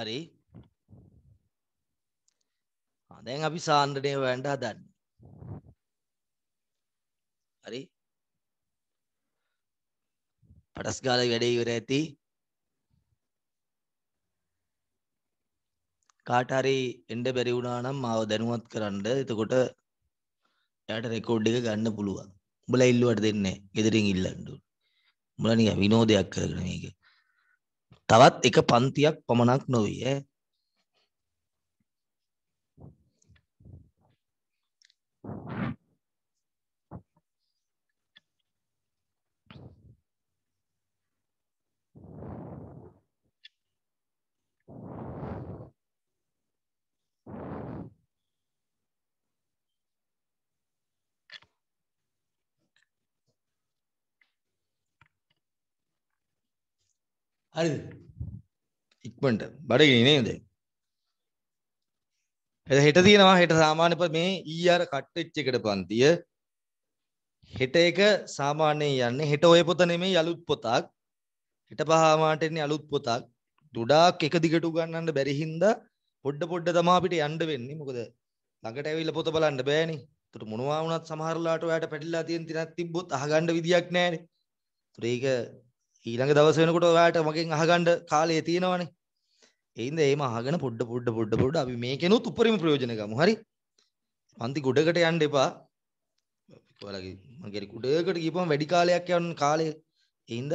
හරි දැන් අපි සාන්ද්‍රණය හොයන්න හදන්නේ. හරි. පටස් ගාලා වැඩේ ඉවර ඇති. කාට හරි එන්න බැරි වුණා නම් මාව දැනුවත් කරන්න. එතකොට එයාට රෙකෝඩ් එක ගන්න පුළුවන්. උඹලා ඉල්ලුවට දෙන්නේ. ගෙදරින් ඉල්ලන්න ඕන. උඹලා නිකන් විනෝදයක් කරගෙන මේක. තවත් එක පන්තියක් පමණක් නොවිය. හරිද ඉක්මනට බඩගිනි නේද? එද හෙට තියෙනවා හෙට සාමාන්‍ය මේ ඊආර් කට්ටෙච් එකට පන්තිය හෙට එක සාමාන්‍යයෙන් යන්නේ හෙට ওই පොත නෙමෙයි අලුත් පොතක් හෙට පහමාට එන්නේ අලුත් පොතක් ගොඩාක් එක දිගට උගන්නන්න බැරි හින්දා පොඩ පොඩ තමයි අපිට යන්න වෙන්නේ මොකද ළඟට ඇවිල්ලා පොත බලන්න බෑනේ එතකොට මොනවා වුණත් සමහරලාට ඔයාට පැටලිලා තියෙන තැනක් තිබ්බොත් අහගන්න විදියක් නෑනේ එතකොට ඒක ඊළඟ දවස වෙනකොට ඔයාට මගෙන් අහගන්න කාලය තියෙනවනේ ඒන්ද ඒම අහගෙන පොඩ්ඩ පොඩ්ඩ පොඩ්ඩ පොඩ්ඩ අපි මේකෙනුත් උපරිම ප්‍රයෝජන ගමු හරි පන්ති ගොඩකට යන්න එපා ඔයාලගේ මං කියන්නේ ගොඩකට ගිහපම වැඩි කාලයක් යන කාලේ ඒන්ද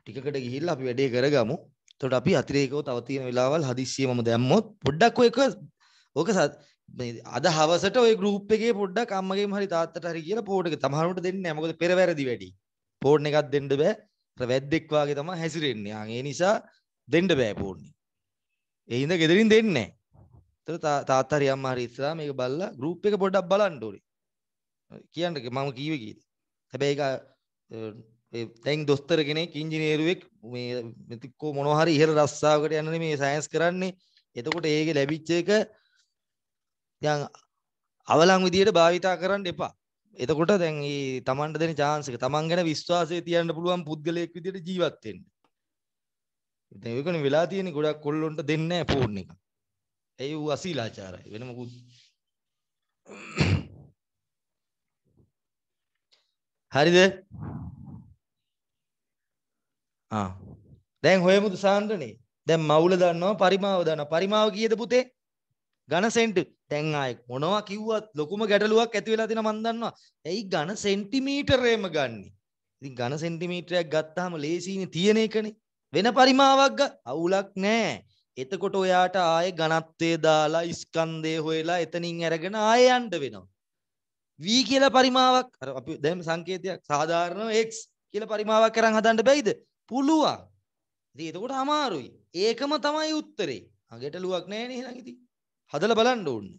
ටිකකට ගිහිල්ලා අපි වැඩේ කරගමු එතකොට අපි අතිරේකව තව තියෙන වෙලාවල් හදිස්සිය මම දැම්මොත් පොඩ්ඩක් ඔයක ඕක අද හවසට ඔය ගෲප් එකේ පොඩ්ඩක් අම්මගේම හරි තාත්තට හරි කියලා පෝඩ් එක තමහරුට දෙන්නේ නැහැ මොකද පෙරවැරදි වැඩි පෝඩ් එකක් දෙන්න බෑ වැද්දෙක් වාගේ තමයි හැසිරෙන්නේ. ආන් ඒ නිසා දෙන්න බෑ පූර්ණි. ඒ හින්දා ගෙදරින් දෙන්නේ නැහැ. ඒතර තාත්තා හරි අම්මා හරි ඉස්සලා මේක බලලා group එක පොඩ්ඩක් බලන්න ඕනේ. කියන්න මම කීවේ කීද. හැබැයි ඒක දැන් දොස්තර කෙනෙක් ඉංජිනේරුවෙක් මේ මෙතිකෝ මොනවා හරි ඉහළ රස්සාවකට යන්නේ මේ සයන්ස් කරන්නේ. එතකොට ඒකේ ලැබිච්ච එක දැන් අවලං විදියට භාවිතා කරන්න එපා. එතකොට දැන් මේ Tamanට දෙන chance එක Taman ගැන විශ්වාසය තියන්න පුළුවන් පුද්ගලයෙක් විදියට ජීවත් වෙන්න. ඉතින් ඒකනේ වෙලා තියෙන්නේ ගොඩක් කොල්ලොන්ට දෙන්නේ නැහැ ෆෝන් එක. ඒ ඌ අසීලාචාරයි. වෙන මොකුත් *coughs* හරිද? ආ. දැන් හොයමුද සාන්ද්‍රනේ. දැන් මවුල දන්නවා පරිමාව දන්නවා. පරිමාව කීයද පුතේ? ඝන සෙන්ට්. දැන් ආයේ මොනවා කිව්වත් ලොකුම ගැටලුවක් ඇති වෙලා තියෙන මන් දන්නවා. ඇයි ඝන සෙන්ටිමීටරේම ගන්නෙ? ඉතින් ඝන සෙන්ටිමීටරයක් ගත්තාම ලේසියිනේ තියෙන එකනේ. වෙන පරිමාවක් අවුලක් නෑ. එතකොට ඔයාට ආයේ ඝනත්වය දාලා ස්කන්ධය හොයලා එතනින් අරගෙන ආයෙ යන්න වෙනවා. v කියලා පරිමාවක් අර අපි දැන් සංකේතයක් සාධාරණව x කියලා පරිමාවක් කරන් හදන්න බැයිද? පුළුවන්. ඉතින් එතකොට අමාරුයි. ඒකම තමයි උත්තරේ. ගැටලුවක් නෑ නේ එහෙනම් ඉතින්. හදලා බලන්න ඕනේ.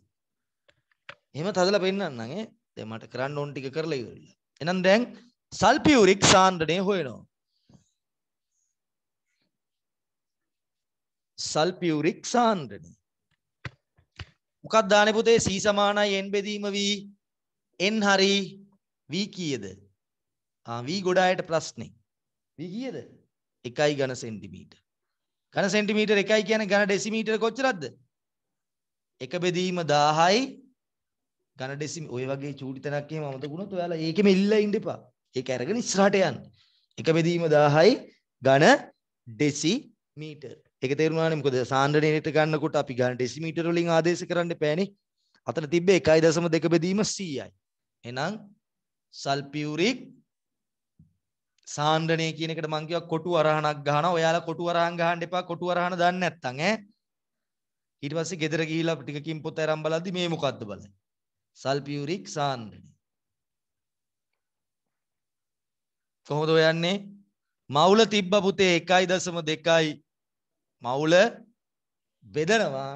එහෙම හදලා පෙන්නන්නම් ඈ. දැන් මට කරන්න ඕන ටික කරලා ඉවරලා. එහෙනම් දැන් සල්පියුරික් සාන්ද්‍රණය හොයනවා. සල්පියුරික් සාන්ද්‍රණය. මොකක් දානේ පුතේ C සමානයි n බෙදීම v n හරි v කීයද? ආ v ගොඩ අයට ප්‍රශ්නේ. v කීයද? 1 ඝන සෙන්ටිමීටර. ඝන සෙන්ටිමීටර 1 කියන්නේ ඝන ඩෙසිමීටර කොච්චරද? 1 බෙදීම 1000යි ඝන ඩෙසිමි ඔය වගේ චූටි තැනක් එහෙම අමතක වුණොත් ඔයාලා ඒකෙම ඉල්ල ඉන්න එපා. ඒක අරගෙන ඉස්සරහට යන්න. 1 බෙදීම 1000යි ඝන ඩෙසිමීටර. ඒක තේරුණානේ මොකද සාන්ද්‍රණයට ගන්නකොට අපි ගන්න ඩෙසිමීටර වලින් ආදේශ කරන්න බෑනේ. අතන තිබ්බේ 1.2 බෙදීම 100යි. එහෙනම් සල්පියුරික් සාන්ද්‍රණය කියන එකට මං කිව්වා කොටු අරහණක් ගහනවා. ඔයාලා කොටු අරහන් ගහන්න එපා. කොටු අරහන දන්නේ නැත්තම් ඈ. ඊට පස්සේ ගෙදර ගිහිල්ලා ටිකකින් පොත අරන් බලද්දි මේ මොකද්ද බලන්නේ. සල්පියුරික් සාන්ද්‍රණය. කොහොමද ඔයන්නේ? මවුල තිබ්බ පුතේ 1.2 මවුල බෙදනවා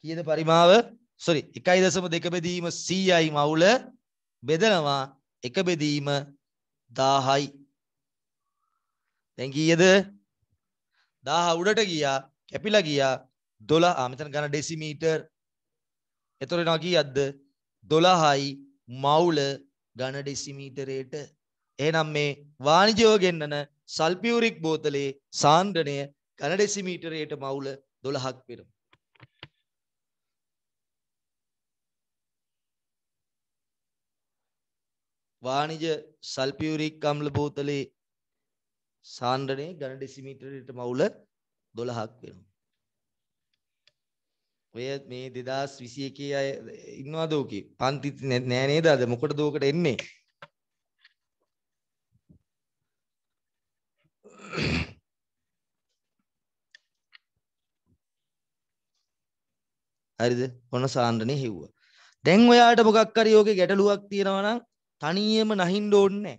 කීයද පරිමාව? sorry 1.2 බෙදීම 100යි මවුල බෙදනවා එක බෙදීම 1000යි. දැන් කීයද? 1000 උඩට ගියා, කැපිලා ගියා 12. ආ මෙතන ගණන ඩෙසිමීටර්. එතකොට එනවා කීයක්ද? 12යි මවුල ඝන ඩෙසිමීටරයට. එහෙනම් මේ වාණිජව ගෙන්නන සල්පියුරික් බෝතලේ සාන්ද්‍රණය ඝන ඩෙසිමීටරයට මවුල 12ක් පෙරමු. වාණිජ සල්පියුරික් අම්ල බෝතලේ සාන්ද්‍රණය ඝන ඩෙසිමීටරයට මවුල 12ක් වෙනවා. ඔය මේ 2021 අය ඉන්නවද ඕකේ? පන්ති නෑ නේද අද මොකටද ඕකට එන්නේ? හරිද ඔන්න සාන්ද්‍රණය හෙව්වා දැන් ඔයාට මොකක් හරි යෝගේ ගැටලුවක් තියෙනවා නම් තනියම නැහින්න ඕනේ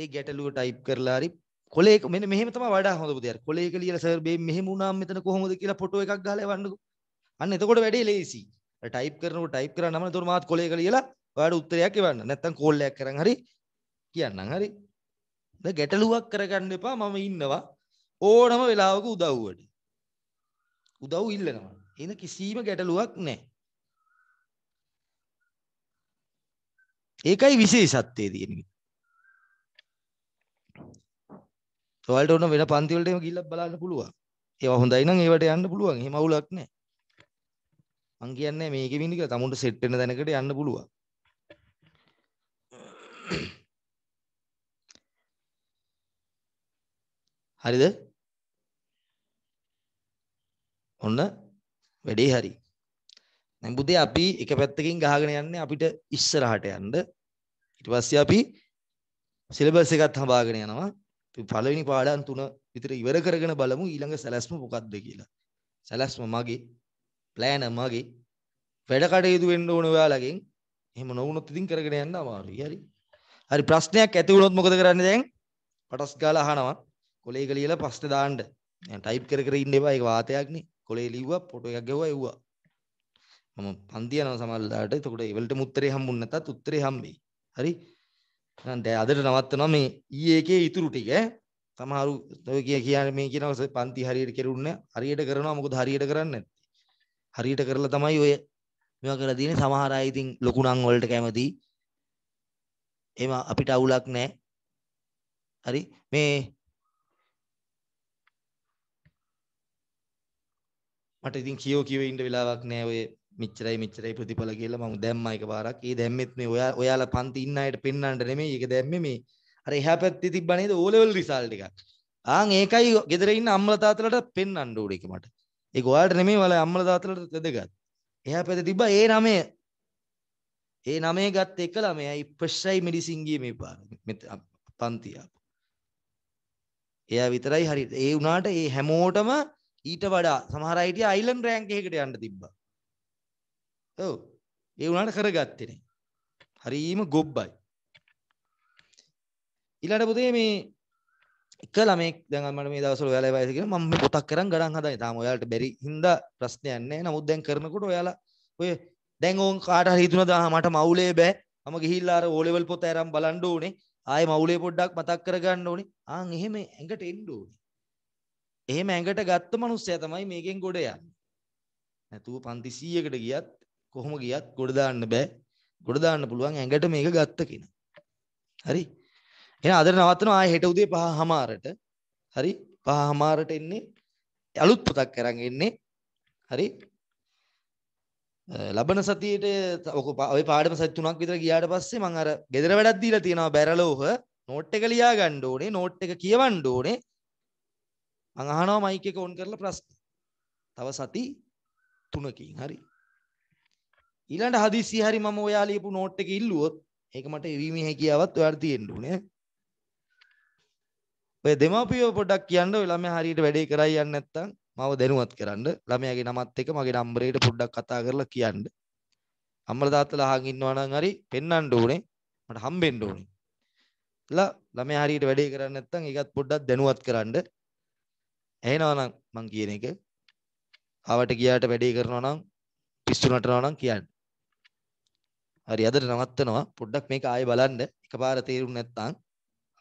ඒ ගැටලුව ටයිප් කරලා හරි කොලේක මෙන්න මෙහෙම තමයි වඩා හොඳ පුතේ අර කොලේක ලියලා සර් මේ මෙහෙම වුණාම මෙතන කොහොමද කියලා ෆොටෝ එකක් ගහලා යවන්නකෝ අන්න එතකොට වැඩේ ලේසි අර ටයිප් කරනකොට ටයිප් කරා නම් එතකොට මාත් කොලේක ලියලා ඔයාට උත්තරයක් එවන්න නැත්තම් කෝල් එකක් කරන් හරි කියන්නම් හරි දැන් ගැටලුවක් කරගන්න එපා මම ඉන්නවා ඕනම වෙලාවක උදව්වට උදව් ඉල්ලනවා එන කිසිම ගැටලුවක් නැහැ. ඒකයි විශේෂත්වයේ තියෙන එක. ඔයාලට ඕන වෙන පන්ති වලට එහෙම ගිහිල්ලා බලන්න පුළුවන්. ඒවා හොඳයි නම් ඒවට යන්න පුළුවන්. එහෙම අවුලක් නැහැ. මං කියන්නේ මේකෙ වින්ද කියලා තමුන්ට සෙට් වෙන දැනකට යන්න පුළුවන්. හරිද? ඔන්න වැඩේ හරි. දැන් පුතේ අපි එක පැත්තකින් ගහගෙන යන්නේ අපිට ඉස්සරහට යන්න. ඊට පස්සේ අපි සිලබස් එකත් හඹාගෙන යනවා. අපි පළවෙනි පාඩම් තුන විතර ඉවර කරගෙන බලමු ඊළඟ සැලැස්ම මොකක්ද කියලා. සැලැස්ම මගේ, ප්ලෑන මගේ, වැඩ කටයුතු වෙන්න ඕන ඔයාලගෙන්. එහෙම නොවුනොත් ඉතින් කරගෙන යන්න අමාරුයි. හරි. හරි ප්‍රශ්නයක් ඇති වුණොත් මොකද කරන්නේ දැන්? පටස් ගාලා අහනවා. කොලේක ලියලා පස්සේ දාන්න. දැන් ටයිප් කර කර ඉන්න එපා. ඒක වාතයක්නේ. කොලේ ලිව්වා ෆොටෝ එකක් ගැව්වා එව්වා මම පන්ති යනවා සමහරලාට එතකොට ඒවලට මුත්තරේ හම්බුනේ නැතත් උත්තරේ හම්බෙයි හරි එහෙනම් දැන් අදට නවත්තනවා මේ ඊයේ එකේ ඉතුරු ටික සමහරු ඔය කියන්නේ මේ කියනවා පන්ති හරියට කෙරුන්නේ හරියට කරනවා මොකද හරියට කරන්නේ හරියට කරලා තමයි ඔය මේවා කරලා තියෙන්නේ සමහර අය ඉතින් ලොකුණන් වලට කැමති එහෙම අපිට අවුලක් නැහැ හරි මේ මට ඉතින් කියෝ කියව ඉන්න වෙලාවක් නෑ ඔය මෙච්චරයි මෙච්චරයි ප්‍රතිඵල කියලා මම දැම්මා එකපාරක්. ඒ දැම්මෙත් මේ ඔයා ඔයාලා පන්ති ඉන්න අයට පෙන්වන්නට නෙමෙයි. ඒක දැම්මේ මේ අර එහා පැත්තේ තිබ්බ නේද ඕ ලෙවල් රිසල්ට් එකක්. ආන් ඒකයි ගෙදර ඉන්න අම්මලා තාත්තලාට පෙන්වන්න ඕනේ ඒක මට. ඒක ඔයාලට නෙමෙයි ඔයාලා අම්මලා තාත්තලාට වැදගත්. එහා පැත්තේ තිබ්බා ඒ නමේ ඒ නමේ ගත්ත එක ළමයා ඉපස්සයි මෙඩිසින් ගියේ මේ පාර. පන්ති ආපු. එයා විතරයි හරියට ඒ වුණාට ඒ හැමෝටම ඊට වඩා සමහර අය හිටියා අයිලන්ඩ් රෑන්ක් එකකට යන්න තිබ්බා. ඔව්. ඒ වුණාට කරගත්තේ නේ. හරීම ගොබ්බයි. ඊළඟ පුතේ මේ එක ළමෙක් දැන් මට මේ දවස්වල ඔයාලා වයස කියලා මම මේ පොතක් කරන් ගණන් හදන්නේ. තාම ඔයාලට බැරි හින්දා ප්‍රශ්නයක් නැහැ. නමුත් දැන් කරනකොට ඔයාලා ඔය දැන් ඕන් කාට හරි හිතුණා මට මවුලේ බෑ. මම ගිහිල්ලා අර ඕ ලෙවල් පොත අරන් බලන්න ඕනේ. ආයේ මවුලේ පොඩ්ඩක් මතක් කරගන්න ඕනේ. ආන් එහෙම ඇඟට එන්න ඕනේ. එහෙම ඇඟට ගත්ත මනුස්සයා තමයි මේකෙන් ගොඩ යන්නේ. නැතුව පන්ති 100කට ගියත් කොහොම ගියත් ගොඩ දාන්න බෑ. ගොඩ දාන්න පුළුවන් ඇඟට මේක ගත්ත කෙනා. හරි. එහෙනම් අදට නවත්තනවා ආයෙ හෙට උදේ 5:00මාරට. හරි. 5:00මාරට එන්නේ අලුත් පොතක් අරන් එන්නේ. හරි. ලබන සතියේට ඔක ඔය පාඩම සති තුනක් විතර ගියාට පස්සේ මම අර ගෙදර වැඩක් දීලා තියෙනවා බැරලෝහ නෝට් එක ලියා ගන්න ඕනේ නෝට් එක කියවන්න ඕනේ මං අහනවා මයික් එක ඔන් කරලා ප්‍රශ්න. තව සති 3කින් හරි. ඊළඟ හදිස්සිය හරි මම ඔයාලා ලියපු නෝට් එක ඉල්ලුවොත් ඒක මට එවීමේ හැකියාවත් ඔයාලට තියෙන්න ඕනේ. ඔය දෙමාපියෝ පොඩ්ඩක් කියන්න ඔය ළමයා හරියට වැඩේ කරයි යන්නේ නැත්තම් මාව දැනුවත් කරන්න. ළමයාගේ නමත් එක්ක මගේ නම්බරේට පොඩ්ඩක් කතා කරලා කියන්න. අම්මලා තාත්තලා අහන් ඉන්නවා නම් හරි පෙන්වන්න ඕනේ. මට හම්බෙන්න ඕනේ. ලා ළමයා හරියට වැඩේ කරන්නේ නැත්නම් ඒකත් පොඩ්ඩක් දැනුවත් කරන්න. ඇහෙනවා නම් මං කියන එක ආවට ගියාට වැඩේ කරනවා නම් පිස්සු නටනවා නම් කියන්න. හරි අදට නවත්තනවා පොඩ්ඩක් මේක ආයෙ බලන්න එකපාර තේරුම් නැත්නම්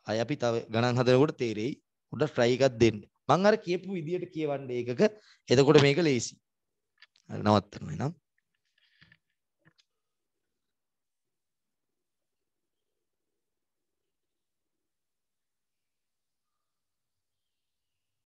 ආයෙ අපි තව ගණන් හදනකොට තේරෙයි. පොඩ්ඩක් try එකක් දෙන්න. මං අර කියපු විදියට කියවන්න ඒකක එතකොට මේක ලේසි. හරි නවත්තනවා එහෙනම්.